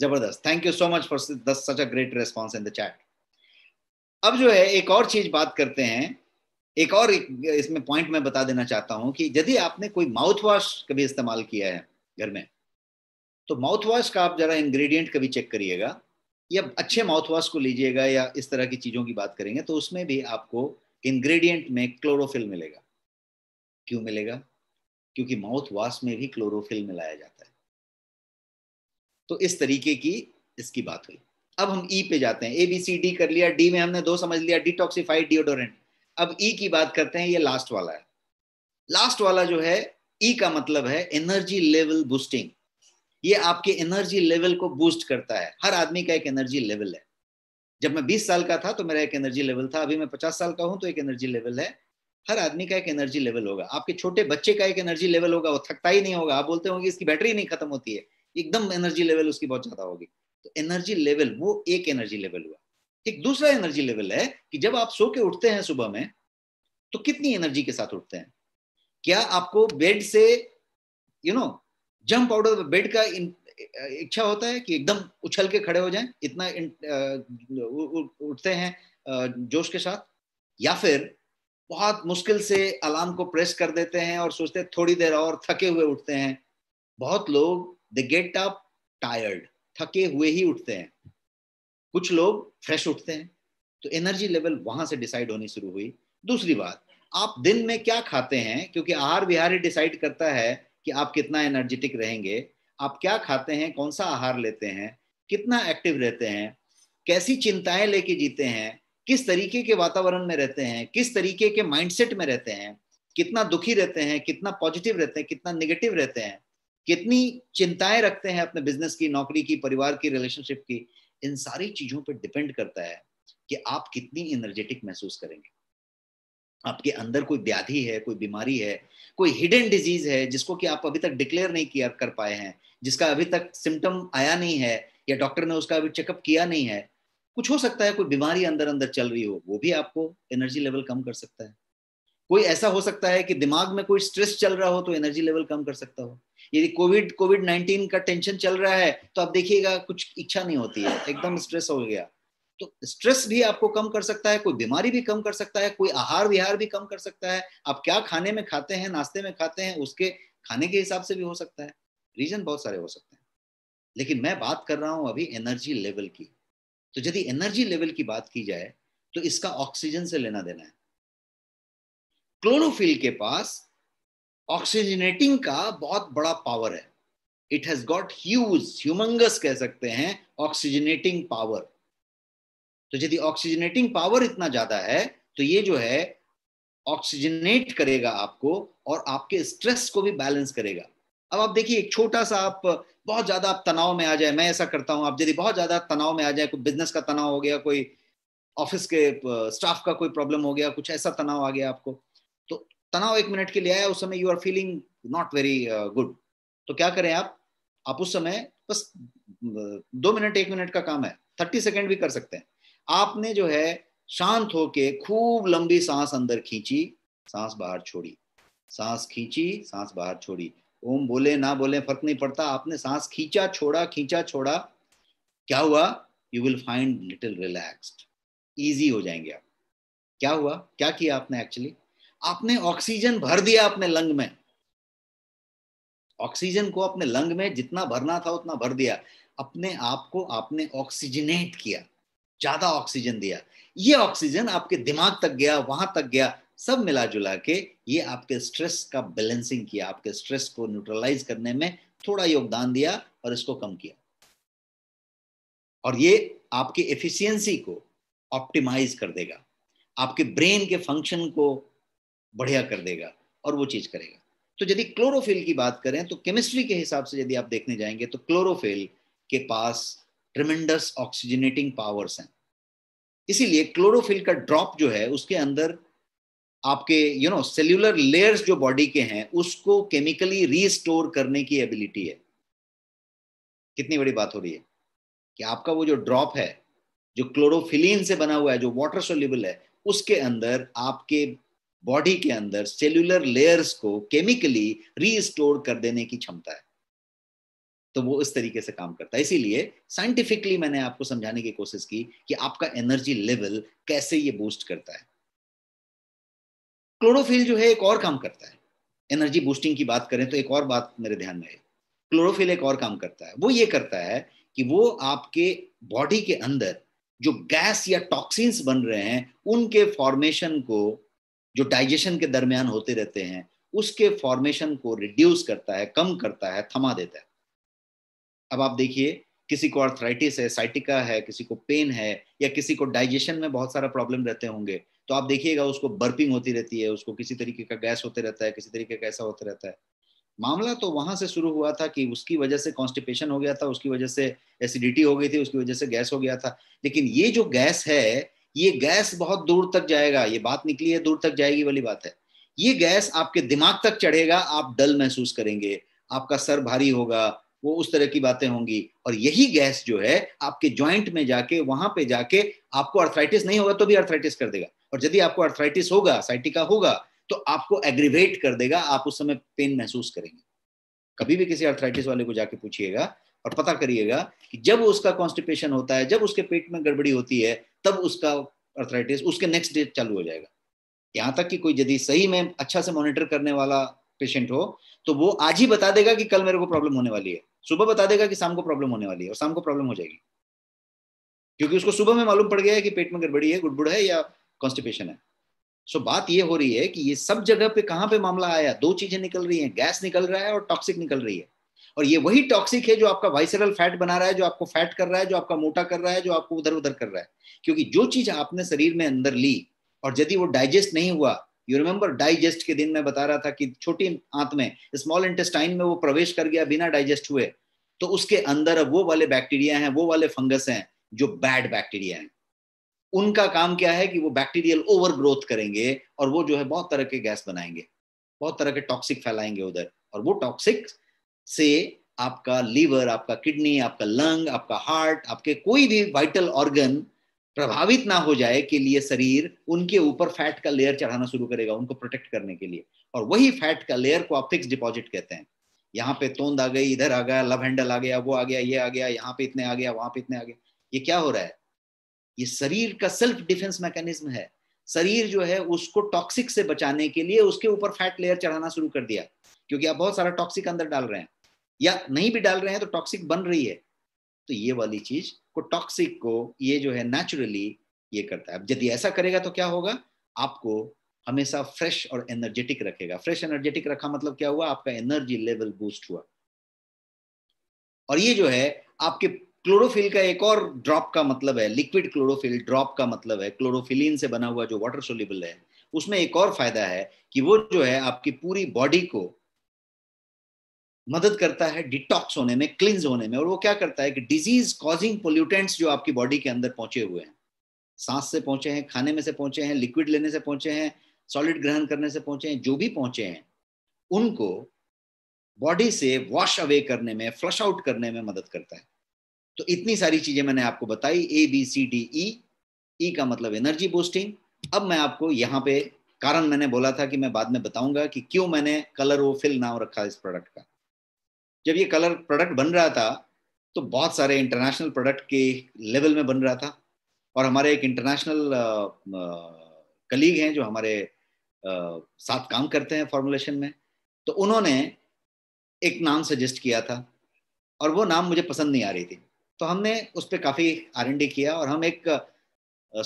जबरदस्त thank you so much for such a great response in the chat अब जो है एक और चीज बात करते हैं एक और इसमें पॉइंट मैं बता देना चाहता हूं कि यदि आपने कोई माउथ वॉश कभी इस्तेमाल किया है घर में तो माउथ वॉश का आप जरा इंग्रेडिएंट कभी चेक करिएगा या अच्छे माउथ वॉश को लीजिएगा या इस तरह की चीज़ों की बात करेंगे तो उसमें भी आपको इंग्रेडिएंट में क्लोरोफिल मिलेगा क्यों मिलेगा क्योंकि माउथ वॉश में भी क्लोरोफिल मिलाया जाता है तो इस तरीके की इसकी बात हुई अब हम ई e पे जाते हैं ए बी सी डी कर लिया डी में हमने दो समझ लिया डिटॉक्सीफाइड डिओडोरेंट अब ई e की बात करते हैं ये लास्ट वाला है लास्ट वाला जो है ई e का मतलब है एनर्जी लेवल बूस्टिंग ये आपके एनर्जी लेवल को बूस्ट करता है हर आदमी का एक एनर्जी लेवल है जब मैं 20 साल का था तो मेरा एक एनर्जी लेवल था अभी मैं 50 साल का हूं तो एक एनर्जी लेवल है हर आदमी का एक एनर्जी लेवल होगा आपके छोटे बच्चे का एक एनर्जी लेवल होगा वो थकता ही नहीं होगा आप बोलते होंगे इसकी बैटरी नहीं खत्म होती है एकदम एनर्जी लेवल उसकी बहुत ज्यादा होगी तो एनर्जी लेवल वो एक एनर्जी लेवल हुआ एक दूसरा एनर्जी लेवल है कि जब आप सो के उठते हैं सुबह में तो कितनी एनर्जी के साथ उठते हैं क्या आपको बेड से you you know know, jump out of the bed का इच्छा होता है कि एकदम उछल के खड़े हो जाएं इतना उठते हैं जोश के साथ या फिर बहुत मुश्किल से अलार्म को प्रेस कर देते हैं और सोचते हैं थोड़ी देर और थके हुए उठते हैं बहुत लोग दे गेट अप टायर्ड थके हुए ही उठते हैं कुछ लोग फ्रेश उठते हैं तो एनर्जी लेवल वहां से डिसाइड होनी शुरू हुई दूसरी बात आप दिन में क्या खाते हैं क्योंकि आहार विहार ही डिसाइड करता है कि आप कितना एनर्जेटिक रहेंगे आप क्या खाते हैं कौन सा आहार लेते हैं कितना एक्टिव रहते हैं कैसी चिंताएं लेके जीते हैं किस तरीके के वातावरण में रहते हैं किस तरीके के माइंडसेट में रहते हैं कितना दुखी रहते हैं कितना पॉजिटिव रहते हैं कितना निगेटिव रहते हैं कितनी चिंताएं रखते हैं अपने बिजनेस की नौकरी की परिवार की रिलेशनशिप की इन सारी चीजों पर डिपेंड करता है कि आप कितनी एनर्जेटिक महसूस करेंगे आपके अंदर कोई व्याधि है कोई बीमारी है कोई हिडन डिजीज है जिसको कि आप अभी तक डिक्लेयर नहीं किया कर पाए हैं जिसका अभी तक सिम्टम आया नहीं है या डॉक्टर ने उसका अभी चेकअप किया नहीं है कुछ हो सकता है कोई बीमारी अंदर अंदर चल रही हो वो भी आपको एनर्जी लेवल कम कर सकता है कोई ऐसा हो सकता है कि दिमाग में कोई स्ट्रेस चल रहा हो तो एनर्जी लेवल कम कर सकता हो यदि कोविड कोविड नाइन्टीन का टेंशन चल रहा है तो आप देखिएगा कुछ इच्छा नहीं होती है एकदम स्ट्रेस हो गया तो स्ट्रेस भी आपको कम कर सकता है कोई बीमारी भी कम कर सकता है कोई आहार विहार भी कम कर सकता है आप क्या खाने में खाते हैं नाश्ते में खाते हैं उसके खाने के हिसाब से भी हो सकता है रीजन बहुत सारे हो सकते हैं लेकिन मैं बात कर रहा हूं अभी एनर्जी लेवल की तो यदि एनर्जी लेवल की बात की जाए तो इसका ऑक्सीजन से लेना देना है क्लोरोफिल के पास ऑक्सीजनेटिंग का बहुत बड़ा पावर है it has got huge humongous कह सकते हैं ऑक्सीजनेटिंग पावर तो यदि ऑक्सीजनेटिंग पावर इतना ज्यादा है तो ये जो है ऑक्सीजनेट करेगा आपको और आपके स्ट्रेस को भी बैलेंस करेगा अब आप देखिए एक छोटा सा आप बहुत ज्यादा आप तनाव में आ जाए मैं ऐसा करता हूं आप यदि बहुत ज्यादा तनाव में आ जाए कोई बिजनेस का तनाव हो गया कोई ऑफिस के स्टाफ का कोई प्रॉब्लम हो गया कुछ ऐसा तनाव आ गया आपको तो तनाव एक मिनट के लिए आया उस समय you are feeling not very good तो क्या करें आप आप उस समय बस दो मिनट एक मिनट का काम है थर्टी सेकेंड भी कर सकते हैं आपने जो है शांत होके खूब लंबी सांस अंदर खींची सांस बाहर छोड़ी सांस खींची सांस बाहर छोड़ी ओम बोले ना बोले फर्क नहीं पड़ता आपने सांस खींचा छोड़ा खींचा छोड़ा क्या हुआ you will find little relaxed easy हो जाएंगे आप क्या हुआ क्या किया आपने एक्चुअली आपने ऑक्सीजन भर दिया अपने लंग में ऑक्सीजन को अपने लंग में जितना भरना था उतना भर दिया अपने आप को आपने ऑक्सीजनेट किया ज्यादा ऑक्सीजन दिया ये ऑक्सीजन आपके दिमाग तक गया वहां तक गया सब मिला जुला के ये आपके स्ट्रेस का बैलेंसिंग किया आपके स्ट्रेस को न्यूट्रलाइज करने में थोड़ा योगदान दिया और इसको कम किया और ये आपके एफिशिएंसी को ऑप्टिमाइज कर देगा आपके ब्रेन के फंक्शन को बढ़िया कर देगा और वो चीज करेगा तो यदि क्लोरोफिल की बात करें तो केमिस्ट्री के हिसाब से यदि आप देखने जाएंगे तो क्लोरोफिल के पास ट्रिमेंडस ऑक्सीजनेटिंग पावर्स हैं इसीलिए क्लोरोफिल का ड्रॉप जो है उसके अंदर आपके यू नो सेल्यूलर लेयर्स जो बॉडी के हैं उसको केमिकली रीस्टोर करने की एबिलिटी है कितनी बड़ी बात हो रही है कि आपका वो जो ड्रॉप है जो क्लोरोफिलीन से बना हुआ है जो वाटर सोल्यूबल है उसके अंदर आपके बॉडी के अंदर सेल्यूलर लेयर्स को केमिकली रीस्टोर कर देने की क्षमता है तो वो इस तरीके से काम करता है इसीलिए साइंटिफिकली मैंने आपको समझाने की कोशिश की कि आपका एनर्जी लेवल कैसे ये बूस्ट करता है क्लोरोफिल जो है एक और काम करता है एनर्जी बूस्टिंग की बात करें तो एक और बात मेरे ध्यान में है क्लोरोफिल एक और काम करता है वो ये करता है कि वो आपके बॉडी के अंदर जो गैस या टॉक्सिन्स बन रहे हैं उनके फॉर्मेशन को जो डाइजेशन के दरमियान होते रहते हैं उसके फॉर्मेशन को रिड्यूस करता है कम करता है थमा देता है अब आप देखिए किसी को अर्थराइटिस है साइटिका है किसी को पेन है या किसी को डाइजेशन में बहुत सारा प्रॉब्लम रहते होंगे तो आप देखिएगा उसको बर्पिंग होती रहती है उसको किसी तरीके का गैस होते रहता है किसी तरीके का ऐसा होता रहता है मामला तो वहां से शुरू हुआ था कि उसकी वजह से कॉन्स्टिपेशन हो गया था उसकी वजह से एसिडिटी हो गई थी उसकी वजह से गैस हो गया था लेकिन ये जो गैस है ये गैस बहुत दूर तक जाएगा ये बात निकली है दूर तक जाएगी वाली बात है ये गैस आपके दिमाग तक चढ़ेगा आप डल महसूस करेंगे आपका सर भारी होगा वो उस तरह की बातें होंगी और यही गैस जो है आपके ज्वाइंट में जाके वहां पे जाके आपको अर्थराइटिस नहीं होगा तो भी अर्थराइटिस कर देगा और यदि आपको अर्थराइटिस होगा साइटिका होगा तो आपको एग्रीवेट कर देगा आप उस समय पेन महसूस करेंगे कभी भी किसी अर्थराइटिस वाले को जाके पूछिएगा और पता करिएगा कि जब उसका कॉन्स्टिपेशन होता है जब उसके पेट में गड़बड़ी होती है तब उसका अर्थराइटिस उसके नेक्स्ट डे चालू हो जाएगा यहां तक कि कोई यदि सही में अच्छा से मॉनिटर करने वाला पेशेंट हो तो वो आज ही बता देगा कि कल मेरे को प्रॉब्लम होने वाली है सुबह बता देगा कि शाम को प्रॉब्लम होने वाली है और शाम को प्रॉब्लम हो जाएगी क्योंकि उसको सुबह में मालूम पड़ गया है कि पेट में गड़बड़ी है गुड़बुड़ है या कॉन्स्टिपेशन है सो so, बात ये हो रही है कि ये सब जगह पे कहाँ पे मामला आया दो चीजें निकल रही हैं गैस निकल रहा है और टॉक्सिक निकल रही है और ये वही टॉक्सिक है जो आपका वाइसरल फैट बना रहा है जो आपको फैट कर रहा है जो आपका मोटा कर रहा है जो आपको उधर उधर कर रहा है क्योंकि जो चीज आपने शरीर में अंदर ली और यदि वो डाइजेस्ट नहीं हुआ यू रिमेम्बर डाइजेस्ट के दिन मैं बता रहा था कि छोटी आंत में स्मॉल इंटेस्टाइन में वो प्रवेश कर गया बिना डाइजेस्ट हुए तो उसके अंदर अब वो वाले बैक्टीरिया हैं वो वाले फंगस हैं जो बैड बैक्टीरिया हैं उनका काम क्या है कि वो बैक्टीरियल ओवर ग्रोथ करेंगे और वो जो है बहुत तरह के गैस बनाएंगे बहुत तरह के टॉक्सिक फैलाएंगे उधर और वो टॉक्सिक से आपका लीवर आपका किडनी आपका लंग आपका हार्ट आपके कोई भी वाइटल ऑर्गन प्रभावित ना हो जाए के लिए शरीर उनके ऊपर फैट का लेयर चढ़ाना शुरू करेगा उनको प्रोटेक्ट करने के लिए और वही फैट का लेयर को आप फिक्स डिपॉजिट कहते हैं यहाँ पे तोंद आ गई इधर आ गया लव हैंडल आ गया वो आ गया ये आ गया यहाँ पे इतने आ गया वहां पे इतने आ गया ये क्या हो रहा है ये शरीर का सेल्फ डिफेंस मैकेनिज्म है शरीर जो है उसको टॉक्सिक से बचाने के लिए उसके ऊपर फैट लेयर चढ़ाना शुरू कर दिया क्योंकि आप बहुत सारा टॉक्सिक अंदर डाल रहे हैं या नहीं भी डाल रहे हैं तो टॉक्सिक बन रही है तो ये वाली चीज को टॉक्सिक को ये जो है नेचुरली ये करता है यदि ऐसा करेगा तो क्या होगा आपको हमेशा फ्रेश और एनर्जेटिक रखेगा फ्रेश एनर्जेटिक रखा मतलब क्या हुआ आपका एनर्जी लेवल बूस्ट हुआ और ये जो है आपके क्लोरोफिल का एक और ड्रॉप का मतलब है लिक्विड क्लोरोफिल ड्रॉप का मतलब है क्लोरोफिलिन से बना हुआ जो वाटर सोल्यूबल है उसमें एक और फायदा है कि वो जो है आपकी पूरी बॉडी को मदद करता है डिटॉक्स होने में क्लिंज होने में और वो क्या करता है कि डिजीज कॉजिंग पोल्यूटेंट्स जो आपकी बॉडी के अंदर पहुंचे हुए हैं सांस से पहुंचे हैं खाने में से पहुंचे हैं लिक्विड लेने से पहुंचे हैं सॉलिड ग्रहण करने से पहुंचे हैं जो भी पहुंचे हैं उनको बॉडी से वॉश अवे करने में फ्लश आउट करने में मदद करता है तो इतनी सारी चीजें मैंने आपको बताई ए बी सी डी ई ई का मतलब एनर्जी बूस्टिंग अब मैं आपको यहाँ पे कारण मैंने बोला था कि मैं बाद में बताऊंगा कि क्यों मैंने कलर वो फिल नाम रखा इस प्रोडक्ट का जब ये कलर प्रोडक्ट बन रहा था तो बहुत सारे इंटरनेशनल प्रोडक्ट के लेवल में बन रहा था और हमारे एक इंटरनेशनल कलीग हैं जो हमारे आ, साथ काम करते हैं फॉर्मुलेशन में तो उन्होंने एक नाम सजेस्ट किया था और वो नाम मुझे पसंद नहीं आ रही थी तो हमने उस पर काफ़ी आर किया और हम एक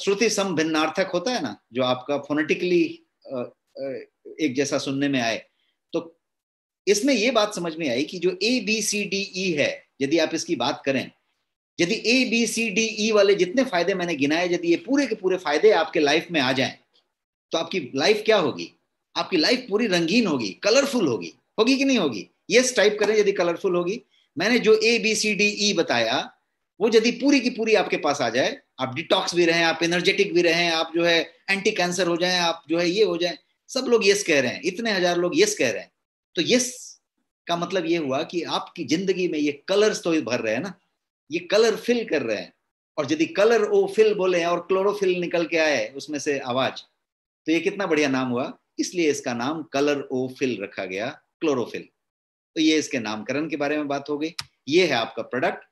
श्रुति सम भिन्नार्थक होता है ना जो आपका फोनेटिकली एक जैसा सुनने में आए इसमें यह बात समझ में आई कि जो ए बी सी डी ई है यदि आप इसकी बात करें यदि ए बी सी डी ई वाले जितने फायदे मैंने गिनाए यदि ये पूरे के पूरे फायदे आपके लाइफ में आ जाएं तो आपकी लाइफ क्या होगी आपकी लाइफ पूरी रंगीन होगी कलरफुल होगी होगी कि नहीं होगी ये टाइप करें यदि कलरफुल होगी मैंने जो ए बी सी डी ई बताया वो यदि पूरी की पूरी आपके पास आ जाए आप डिटॉक्स भी रहें आप एनर्जेटिक भी रहें आप जो है एंटी कैंसर हो जाए आप जो है ये हो जाए सब लोग यस कह रहे हैं इतने हजार लोग यस कह रहे हैं तो यस का मतलब ये हुआ कि आपकी जिंदगी में ये कलर्स तो भर रहे हैं ना ये कलर फिल कर रहे हैं और यदि कलर ओ फिल बोले और क्लोरोफिल निकल के आए उसमें से आवाज तो ये कितना बढ़िया नाम हुआ इसलिए इसका नाम कलर ओ फिल रखा गया क्लोरोफिल तो ये इसके नामकरण के बारे में बात हो गई ये है आपका प्रोडक्ट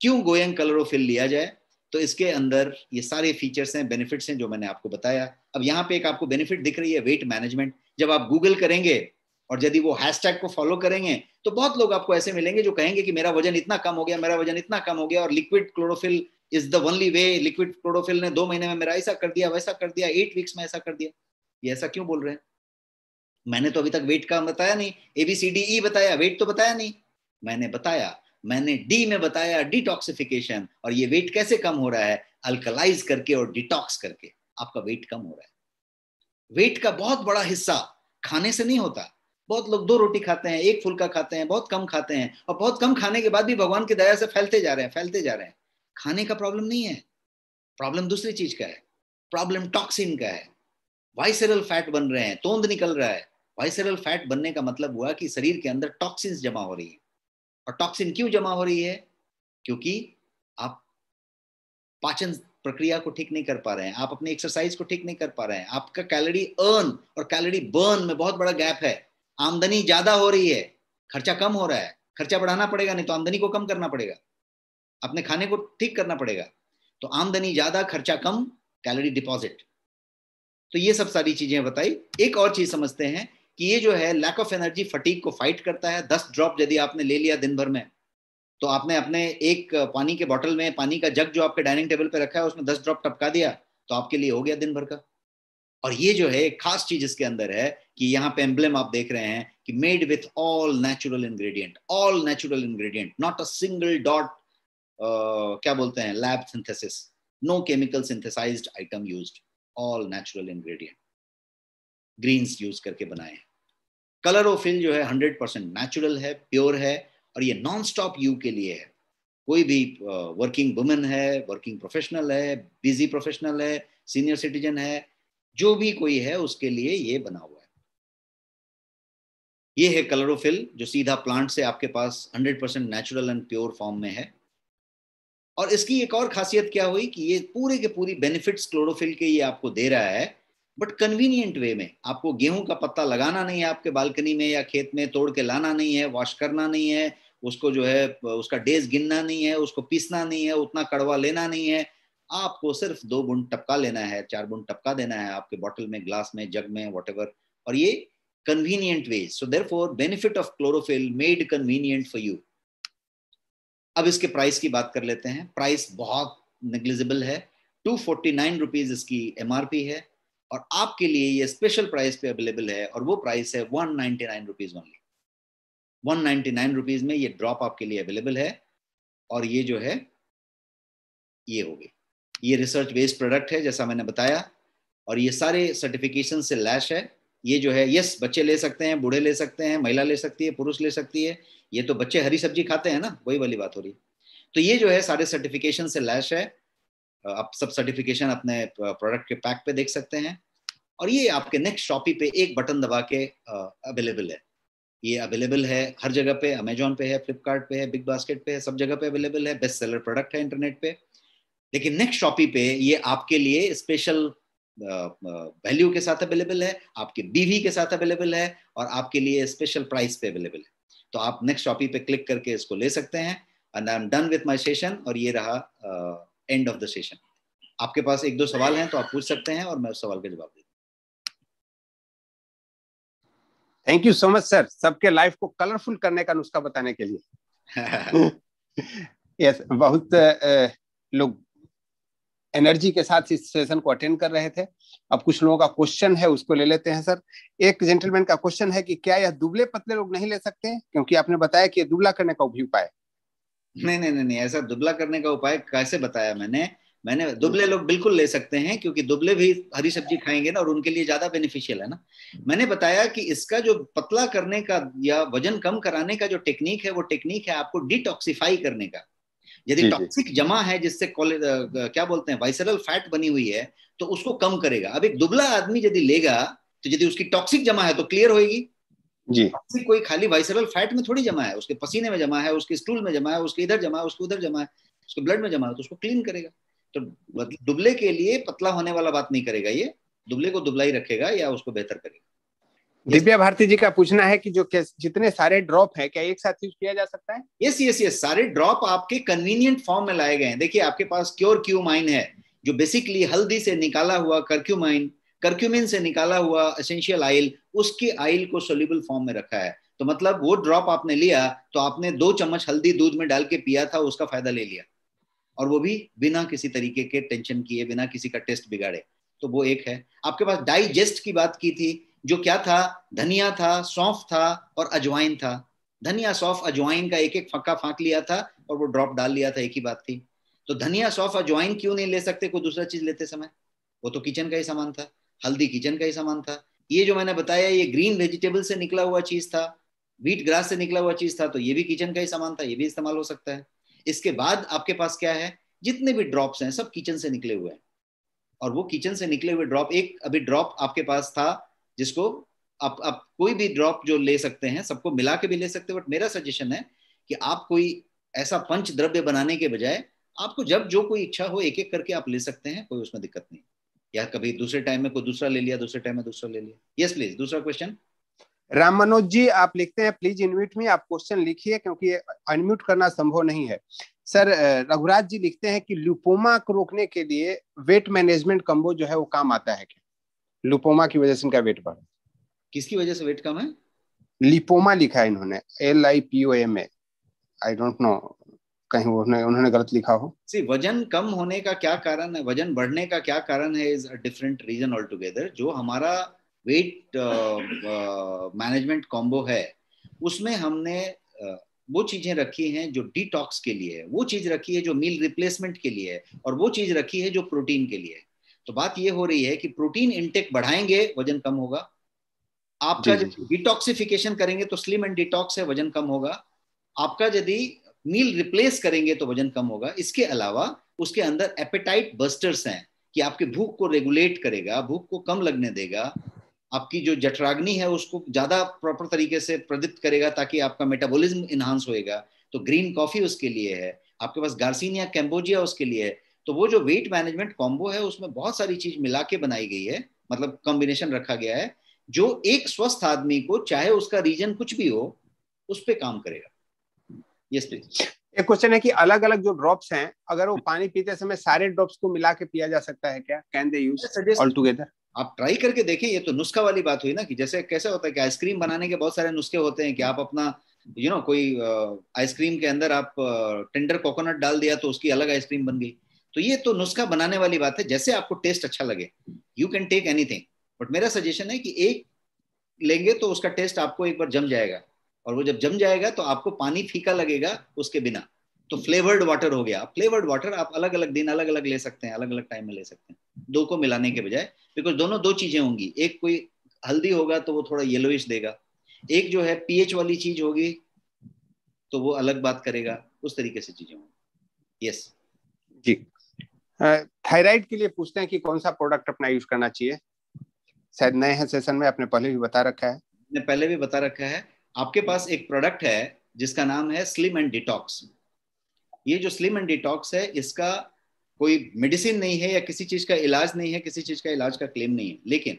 क्यों गोयंग कलरोफिल लिया जाए तो इसके अंदर ये सारे फीचर्स हैं बेनिफिट्स हैं जो मैंने आपको बताया अब यहाँ पे एक आपको बेनिफिट दिख रही है वेट मैनेजमेंट जब आप गूगल करेंगे और यदि वो हैशटैग को फॉलो करेंगे तो बहुत लोग आपको ऐसे मिलेंगे जो कहेंगे कि मेरा वजन इतना कम हो गया मेरा वजन इतना कम हो गया और liquid chlorophyll is the only way liquid chlorophyll ने दो महीने में मेरा ऐसा कर दिया वैसा कर दिया एट वीक्स में ऐसा कर दिया ये ऐसा क्यों बोल रहे हैं मैंने तो अभी तक वेट का बताया नहीं एबीसीडी ई e बताया वेट तो बताया नहीं मैंने बताया मैंने डी में बताया डिटॉक्सिफिकेशन और ये वेट कैसे कम हो रहा है अल्कलाइज करके और डिटॉक्स करके आपका वेट कम हो रहा है वेट का बहुत बड़ा हिस्सा खाने से नहीं होता बहुत लोग दो रोटी खाते हैं एक फुल्का खाते हैं बहुत कम खाते हैं और बहुत कम खाने के बाद भी भगवान की दया से फैलते जा रहे हैं फैलते जा रहे हैं खाने का प्रॉब्लम नहीं है प्रॉब्लम दूसरी चीज का है प्रॉब्लम टॉक्सिन का है वाइसरल फैट बन रहे हैं तोंद निकल रहा है वाइसरल फैट बनने का मतलब हुआ कि शरीर के अंदर टॉक्सिन जमा हो रही है और टॉक्सिन क्यों जमा हो रही है क्योंकि आप पाचन प्रक्रिया को ठीक नहीं कर पा रहे हैं आप अपने एक्सरसाइज को ठीक नहीं कर पा रहे हैं आपका कैलोरी अर्न और कैलोरी बर्न में बहुत बड़ा गैप है आमदनी ज्यादा हो रही है खर्चा कम हो रहा है खर्चा बढ़ाना पड़ेगा नहीं तो आमदनी को कम करना पड़ेगा अपने खाने को ठीक करना पड़ेगा तो आमदनी ज्यादा खर्चा कम कैलोरी डिपॉजिट तो ये सब सारी चीजें बताई एक और चीज समझते हैं कि ये जो है लैक ऑफ एनर्जी फटीक को फाइट करता है दस ड्रॉप यदि आपने ले लिया दिन भर में तो आपने अपने एक पानी के बॉटल में पानी का जग जो आपके डाइनिंग टेबल पर रखा है उसमें दस ड्रॉप टपका दिया तो आपके लिए हो गया दिन भर का और ये जो है एक खास चीज इसके अंदर है कि यहाँ पे एम्बलेम आप देख रहे हैं कि made with all natural ingredient all natural ingredient not a single dot क्या बोलते हैं lab synthesis no chemical synthesize item use all natural ingredient greens use करके बनाए हैं फिल जो है हंड्रेड परसेंट नेचुरल है प्योर है और ये नॉन स्टॉप यू के लिए है कोई भी वर्किंग वुमेन है वर्किंग प्रोफेशनल है बिजी प्रोफेशनल है सीनियर सिटीजन है जो भी कोई है उसके लिए ये बना हुआ है ये है कलरोफिल जो सीधा प्लांट से आपके पास 100 percent natural and pure form में है और इसकी एक और खासियत क्या हुई कि ये पूरे के पूरी बेनिफिट्स क्लोरोफिल के ये आपको दे रहा है बट कन्वीनियंट वे में आपको गेहूं का पत्ता लगाना नहीं है आपके बालकनी में या खेत में तोड़ के लाना नहीं है वॉश करना नहीं है उसको जो है उसका डेज गिनना नहीं है उसको पीसना नहीं है उतना कड़वा लेना नहीं है आपको सिर्फ दो बुंद टपका लेना है चार बुंद टपका देना है आपके बॉटल में ग्लास में जग में वॉट और ये convenient way so there for benefit of chlorophyll made convenient for you अब इसके प्राइस की बात कर लेते हैं प्राइस बहुत निग्लिजिबल है टू फोर्टी नाइन रुपीज इसकी एम है और आपके लिए ये स्पेशल प्राइस पे अवेलेबल है और वो प्राइस है one ninety nine rupees only one ninety nine rupees में ये ड्रॉप आपके लिए अवेलेबल है और ये जो है ये हो गई ये रिसर्च बेस्ड प्रोडक्ट है जैसा मैंने बताया और ये सारे सर्टिफिकेशन से लैश है ये जो है यस बच्चे ले सकते हैं बूढ़े ले सकते हैं महिला ले सकती है पुरुष ले सकती है ये तो बच्चे हरी सब्जी खाते हैं ना वही वाली बात हो रही तो ये जो है सारे सर्टिफिकेशन से लैश है आप सब सर्टिफिकेशन अपने प्रोडक्ट के पैक पे देख सकते हैं और ये आपके नेक्स्ट शॉपी पे एक बटन दबा के अवेलेबल है ये अवेलेबल है हर जगह पे अमेजोन पे है फ्लिपकार्ट पे है बिग बास्केट पे है सब जगह पे अवेलेबल है बेस्ट सेलर प्रोडक्ट है इंटरनेट पे लेकिन नेक्स्ट शॉपी पे ये आपके लिए स्पेशल वैल्यू uh, uh, के साथ अवेलेबल है आपके बीवी के साथ अवेलेबल है और आपके लिए स्पेशल प्राइस पे अवेलेबल है तो आप नेक्स्ट शॉपी पे क्लिक करके इसको ले सकते हैं and I am done with my session और ये रहा एंड ऑफ द सेशन आपके पास एक दो सवाल हैं तो आप पूछ सकते हैं और मैं उस सवाल का जवाब देता thank you so much sir सबके लाइफ को कलरफुल करने का नुस्खा बताने के लिए यस yes, बहुत uh, लोग एनर्जी के साथ इस सेशन को अटेंड कर रहे थे अब कुछ लोगों का क्वेश्चन है उसको ले लेते हैं सर एक जेंटलमैन का क्वेश्चन है कि क्या यह दुबले पतले लोग नहीं ले सकते क्योंकि आपने बताया कि यह दुबला करने का भी उपाय नहीं नहीं नहीं नहीं ऐसा दुबला करने का उपाय कैसे बताया मैंने मैंने दुबले लोग बिल्कुल ले सकते हैं क्योंकि दुबले भी हरी सब्जी खाएंगे ना और उनके लिए ज्यादा बेनिफिशियल है ना मैंने बताया कि इसका जो पतला करने का या वजन कम कराने का जो टेक्निक है वो टेक्निक है आपको डिटॉक्सिफाई करने का यदि टॉक्सिक जमा है जिससे क्या बोलते हैं वाइसरल फैट बनी हुई है तो उसको कम करेगा अब एक दुबला आदमी यदि लेगा तो यदि उसकी टॉक्सिक जमा है तो क्लियर होगी जी टॉक्सिक कोई खाली वाइसरल फैट में थोड़ी जमा है उसके पसीने में जमा है उसके स्टूल में जमा है उसके इधर जमा है उसके उधर जमा है उसके ब्लड में जमा है तो उसको क्लीन करेगा तो मतलब दुबले के लिए पतला होने वाला बात नहीं करेगा ये दुबले को दुबला ही रखेगा या उसको बेहतर करेगा दिव्या भारती जी का पूछना है कि जो जितने सारे ड्रॉप है क्या एक साथ यूज किया जा सकता है यस यस यस सारे ड्रॉप आपके कन्वीनियंट फॉर्म में लाए गए हैं देखिए आपके पास क्योर क्यू माइन है जो बेसिकली हल्दी से निकाला हुआ करक्यूमाइन करक्यूमिन से निकाला हुआ एसेंशियल आयल उसके आयल को सोल्यूबल फॉर्म में रखा है तो मतलब वो ड्रॉप आपने लिया तो आपने दो चम्मच हल्दी दूध में डाल के पिया था उसका फायदा ले लिया और वो भी बिना किसी तरीके के टेंशन किए बिना किसी का टेस्ट बिगाड़े तो वो एक है आपके पास डाइजेस्ट की बात की थी जो क्या था धनिया था सौंफ था और अजवाइन था धनिया सौंफ अजवाइन का एक एक फक्का फांक लिया था और वो ड्रॉप डाल लिया था एक ही बात थी तो धनिया सौंफ अजवाइन क्यों नहीं ले सकते कोई दूसरा चीज लेते समय वो तो किचन का ही सामान था हल्दी किचन का ही सामान था ये जो मैंने बताया ये ग्रीन वेजिटेबल से निकला हुआ चीज था वीट ग्रास से निकला हुआ चीज था तो ये भी किचन का ही सामान था ये भी इस्तेमाल हो सकता है इसके बाद आपके पास क्या है जितने भी ड्रॉप्स हैं सब किचन से निकले हुए हैं और वो किचन से निकले हुए ड्रॉप एक अभी ड्रॉप आपके पास था जिसको आप आप कोई भी ड्रॉप जो ले सकते हैं सबको मिला के भी ले सकते हैं बट मेरा सजेशन है कि आप कोई ऐसा पंच द्रव्य बनाने के बजाय आपको जब जो कोई इच्छा हो एक एक करके आप ले सकते हैं कोई उसमें दिक्कत नहीं या कभी दूसरे टाइम में कोई दूसरा ले लिया दूसरे टाइम में दूसरा ले लिया यस प्लीज दूसरा क्वेश्चन राम मनोज जी आप लिखते हैं प्लीज इनम्यूट में आप क्वेश्चन लिखिए क्योंकि अनम्यूट करना संभव नहीं है सर रघुराज जी लिखते हैं कि ल्यूपोमा को रोकने के लिए वेट मैनेजमेंट कम्बो जो है वो काम आता है क्या लिपोमा की वजह से इनका वेट बढ़ा किसकी वजह से वेट कम है लिपोमा लिखा है इन्होंने L I P O M A I don't know कहीं उन्होंने उन्होंने गलत लिखा हो सी वजन कम होने का क्या कारण है वजन बढ़ने का क्या कारण है is a different reason all together जो हमारा वेट मैनेजमेंट कॉम्बो है उसमें हमने uh, वो चीजें रखी हैं जो डिटॉक्स के लिए है वो चीज रखी है जो मील रिप्लेसमेंट के लिए है और वो चीज रखी है जो प्रोटीन के लिए है तो बात ये हो रही है कि प्रोटीन इंटेक बढ़ाएंगे वजन कम होगा आपका जब डिटॉक्सिफिकेशन करेंगे तो स्लिम एंड डिटॉक्स है वजन कम होगा आपका यदि मील रिप्लेस करेंगे तो वजन कम होगा इसके अलावा उसके अंदर एपेटाइट बस्टर्स हैं कि आपके भूख को रेगुलेट करेगा भूख को कम लगने देगा आपकी जो जठराग्नि है उसको ज्यादा प्रॉपर तरीके से प्रदीप्त करेगा ताकि आपका मेटाबॉलिज्म इन्हांस होएगा तो ग्रीन कॉफी उसके लिए है आपके पास गार्सिनिया कैम्बोजिया उसके लिए है तो वो जो वेट मैनेजमेंट कॉम्बो है उसमें बहुत सारी चीज मिला के बनाई गई है मतलब कॉम्बिनेशन रखा गया है जो एक स्वस्थ आदमी को चाहे उसका रीजन कुछ भी हो उस पर काम करेगा यस प्लीज एक क्वेश्चन है कि अलग अलग जो ड्रॉप्स हैं अगर वो पानी पीते समय सारे ड्रॉप्स को मिला के पिया जा सकता है क्या can they use all together आप ट्राई करके देखें ये तो नुस्खा वाली बात हुई ना कि जैसे कैसे होता है कि आइसक्रीम बनाने के बहुत सारे नुस्खे होते हैं कि आप अपना यू you नो know, कोई आइसक्रीम के अंदर आप टेंडर कोकोनट डाल दिया तो उसकी अलग आइसक्रीम बन गई तो ये तो नुस्खा बनाने वाली बात है जैसे आपको टेस्ट अच्छा लगे you can take anything but मेरा सजेशन है कि एक लेंगे तो उसका टेस्ट आपको एक बार जम जाएगा और वो जब जम जाएगा तो आपको पानी फीका लगेगा उसके बिना तो फ्लेवर्ड वाटर हो गया फ्लेवर्ड वाटर आप अलग अलग दिन अलग अलग ले सकते हैं अलग अलग टाइम में ले सकते हैं दो को मिलाने के बजाय बिकॉज दोनों दो चीजें होंगी एक कोई हल्दी होगा तो वो थोड़ा येलोइश देगा एक जो है पीएच वाली चीज होगी तो वो अलग बात करेगा उस तरीके से चीजें होंगी यस जी थायराइड के लिए पूछते हैं कि कौन सा प्रोडक्ट अपना यूज करना चाहिए शायद नए हैं सेशन में आपने पहले भी बता रखा है ने पहले भी बता रखा है आपके पास एक प्रोडक्ट है जिसका नाम है स्लिम एंड डिटॉक्स ये जो स्लिम एंड डिटॉक्स है इसका कोई मेडिसिन नहीं है या किसी चीज का इलाज नहीं है किसी चीज का इलाज का क्लेम नहीं है लेकिन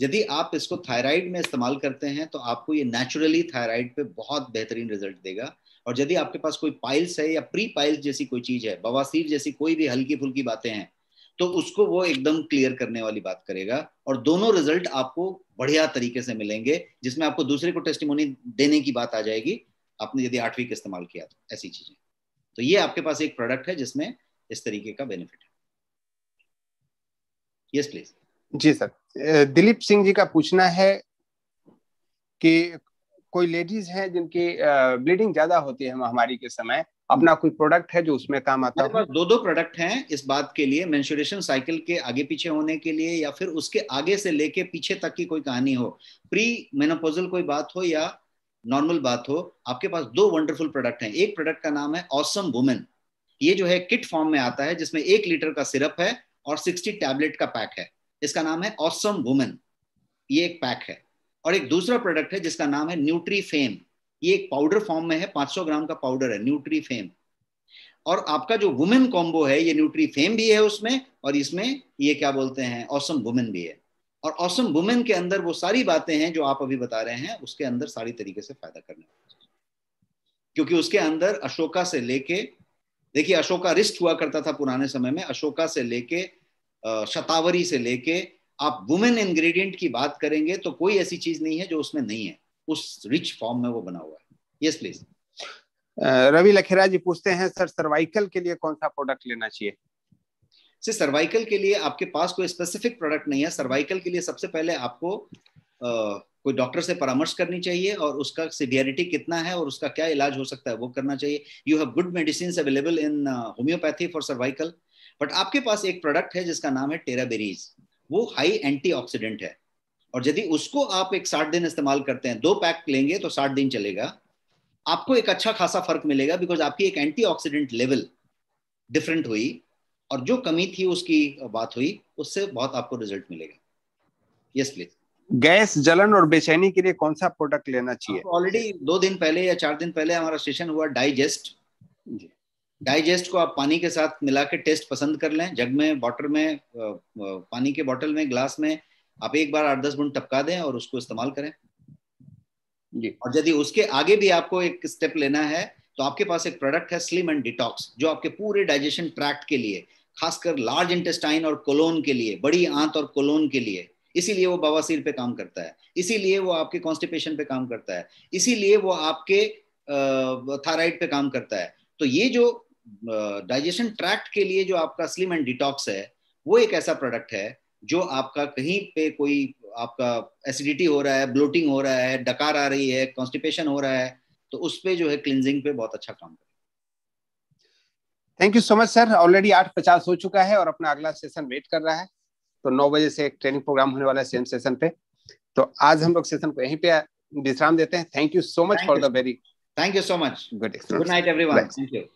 यदि आप इसको थायराइड में इस्तेमाल करते हैं तो आपको ये नेचुरली थायराइड पे बहुत बेहतरीन रिजल्ट देगा और यदि आपके पास कोई पाइल्स है या प्री पाइल्स जैसी कोई चीज है बवासीर जैसी कोई भी हल्की फुल्की बातें हैं तो उसको वो एकदम क्लियर करने वाली बात करेगा और दोनों रिजल्ट आपको बढ़िया तरीके से मिलेंगे जिसमें आपको दूसरे को टेस्टिमोनी देने की बात आ जाएगी आपने यदि आठवीं का इस्तेमाल किया तो ऐसी चीजें तो ये आपके पास एक प्रोडक्ट है जिसमें इस तरीके का बेनिफिट है यस प्लीज जी सर दिलीप सिंह जी का पूछना है कि कोई लेडीज हैं जिनकी ब्लीडिंग ज्यादा होती है महामारी के समय अपना कोई प्रोडक्ट है जो उसमें काम आता है दो दो प्रोडक्ट हैं इस बात के लिए मेंस्ट्रुएशन साइकिल के आगे पीछे होने के लिए या फिर उसके आगे से लेके पीछे तक की कोई कहानी हो प्री मेनोपोजल कोई बात हो या नॉर्मल बात हो आपके पास दो वंडरफुल प्रोडक्ट हैं एक प्रोडक्ट का नाम है ऑसम वुमेन ये जो है किट फॉर्म में आता है जिसमें एक लीटर का सिरप है और सिक्सटी टैबलेट का पैक है इसका नाम है ऑसम वुमेन ये एक पैक है और एक दूसरा प्रोडक्ट है जिसका नाम है न्यूट्री फेम ये एक पाउडर फॉर्म में है 500 ग्राम का पाउडर है न्यूट्री फेम और आपका जो वुमेन कॉम्बो है ये न्यूट्री फेम भी है उसमें और इसमें ये क्या बोलते हैं औसम वुमेन भी है और औसम वुमेन के अंदर वो सारी बातें हैं जो आप अभी बता रहे हैं उसके अंदर सारी तरीके से फायदा करने क्योंकि उसके अंदर अशोका से लेके देखिए अशोका रिस्ट हुआ करता था पुराने समय में अशोका से लेके शतावरी से लेके आप वुमेन इंग्रेडिएंट की बात करेंगे तो कोई ऐसी चीज नहीं है जो उसमें नहीं है उस रिच फॉर्म में वो बना हुआ है यस प्लीज रवि लखेरा जी पूछते हैं सर सर्वाइकल के लिए कौन सा प्रोडक्ट लेना चाहिए सर्वाइकल के लिए आपके पास कोई स्पेसिफिक प्रोडक्ट नहीं है सर्वाइकल के लिए सबसे पहले आपको आ, कोई डॉक्टर से परामर्श करनी चाहिए और उसका सिवियरिटी कितना है और उसका क्या इलाज हो सकता है वो करना चाहिए you have good medicine available in homeopathy for cervical but आपके पास एक प्रोडक्ट है जिसका नाम है टेराबेरीज वो हाई एंटीऑक्सीडेंट है और यदि उसको आप एक साठ दिन इस्तेमाल करते हैं दो पैक लेंगे तो साठ दिन चलेगा आपको एक अच्छा खासा फर्क मिलेगा बिकॉज आपकी एक एंटीऑक्सीडेंट लेवल डिफरेंट हुई और जो कमी थी उसकी बात हुई उससे बहुत आपको रिजल्ट मिलेगा यस प्लीज गैस जलन और बेचैनी के लिए कौन सा प्रोडक्ट लेना चाहिए ऑलरेडी दो दिन पहले या चार दिन पहले हमारा सेशन हुआ डाइजेस्ट डाइजेस्ट को आप पानी के साथ मिला के टेस्ट पसंद कर लें जग में वाटर में पानी के बॉटल में ग्लास में आप एक बार आठ दस मिनट टपका दें और उसको इस्तेमाल करें जी और यदि उसके आगे भी आपको एक स्टेप लेना है तो आपके पास एक प्रोडक्ट है स्लिम एंड डिटॉक्स जो आपके पूरे डाइजेशन ट्रैक्ट के लिए खासकर लार्ज इंटेस्टाइन और कोलोन के लिए बड़ी आंत और कोलोन के लिए इसीलिए वो बवासीर पे काम करता है इसीलिए वो आपके कॉन्स्टिपेशन पे काम करता है इसीलिए वो आपके थायराइड पे काम करता है तो ये जो डाइजेशन ट्रैक्ट के लिए जो आपका स्लिम एंड डिटॉक्स है वो एक ऐसा प्रोडक्ट है जो आपका कहीं पे कोई आपका एसिडिटी हो रहा है ब्लोटिंग हो रहा है डकार आ रही है कॉन्स्टिपेशन हो रहा है तो उस पे जो है क्लिनजिंग पे बहुत अच्छा काम करेगा thank you so much sir already आठ पचास हो चुका है और अपना अगला सेशन वेट कर रहा है तो नौ बजे से एक ट्रेनिंग प्रोग्राम होने वाला है सेम सेशन पे तो आज हम लोग सेशन को यहीं पे विश्राम देते हैं thank you so much for the very thank you so much good good night everyone thank you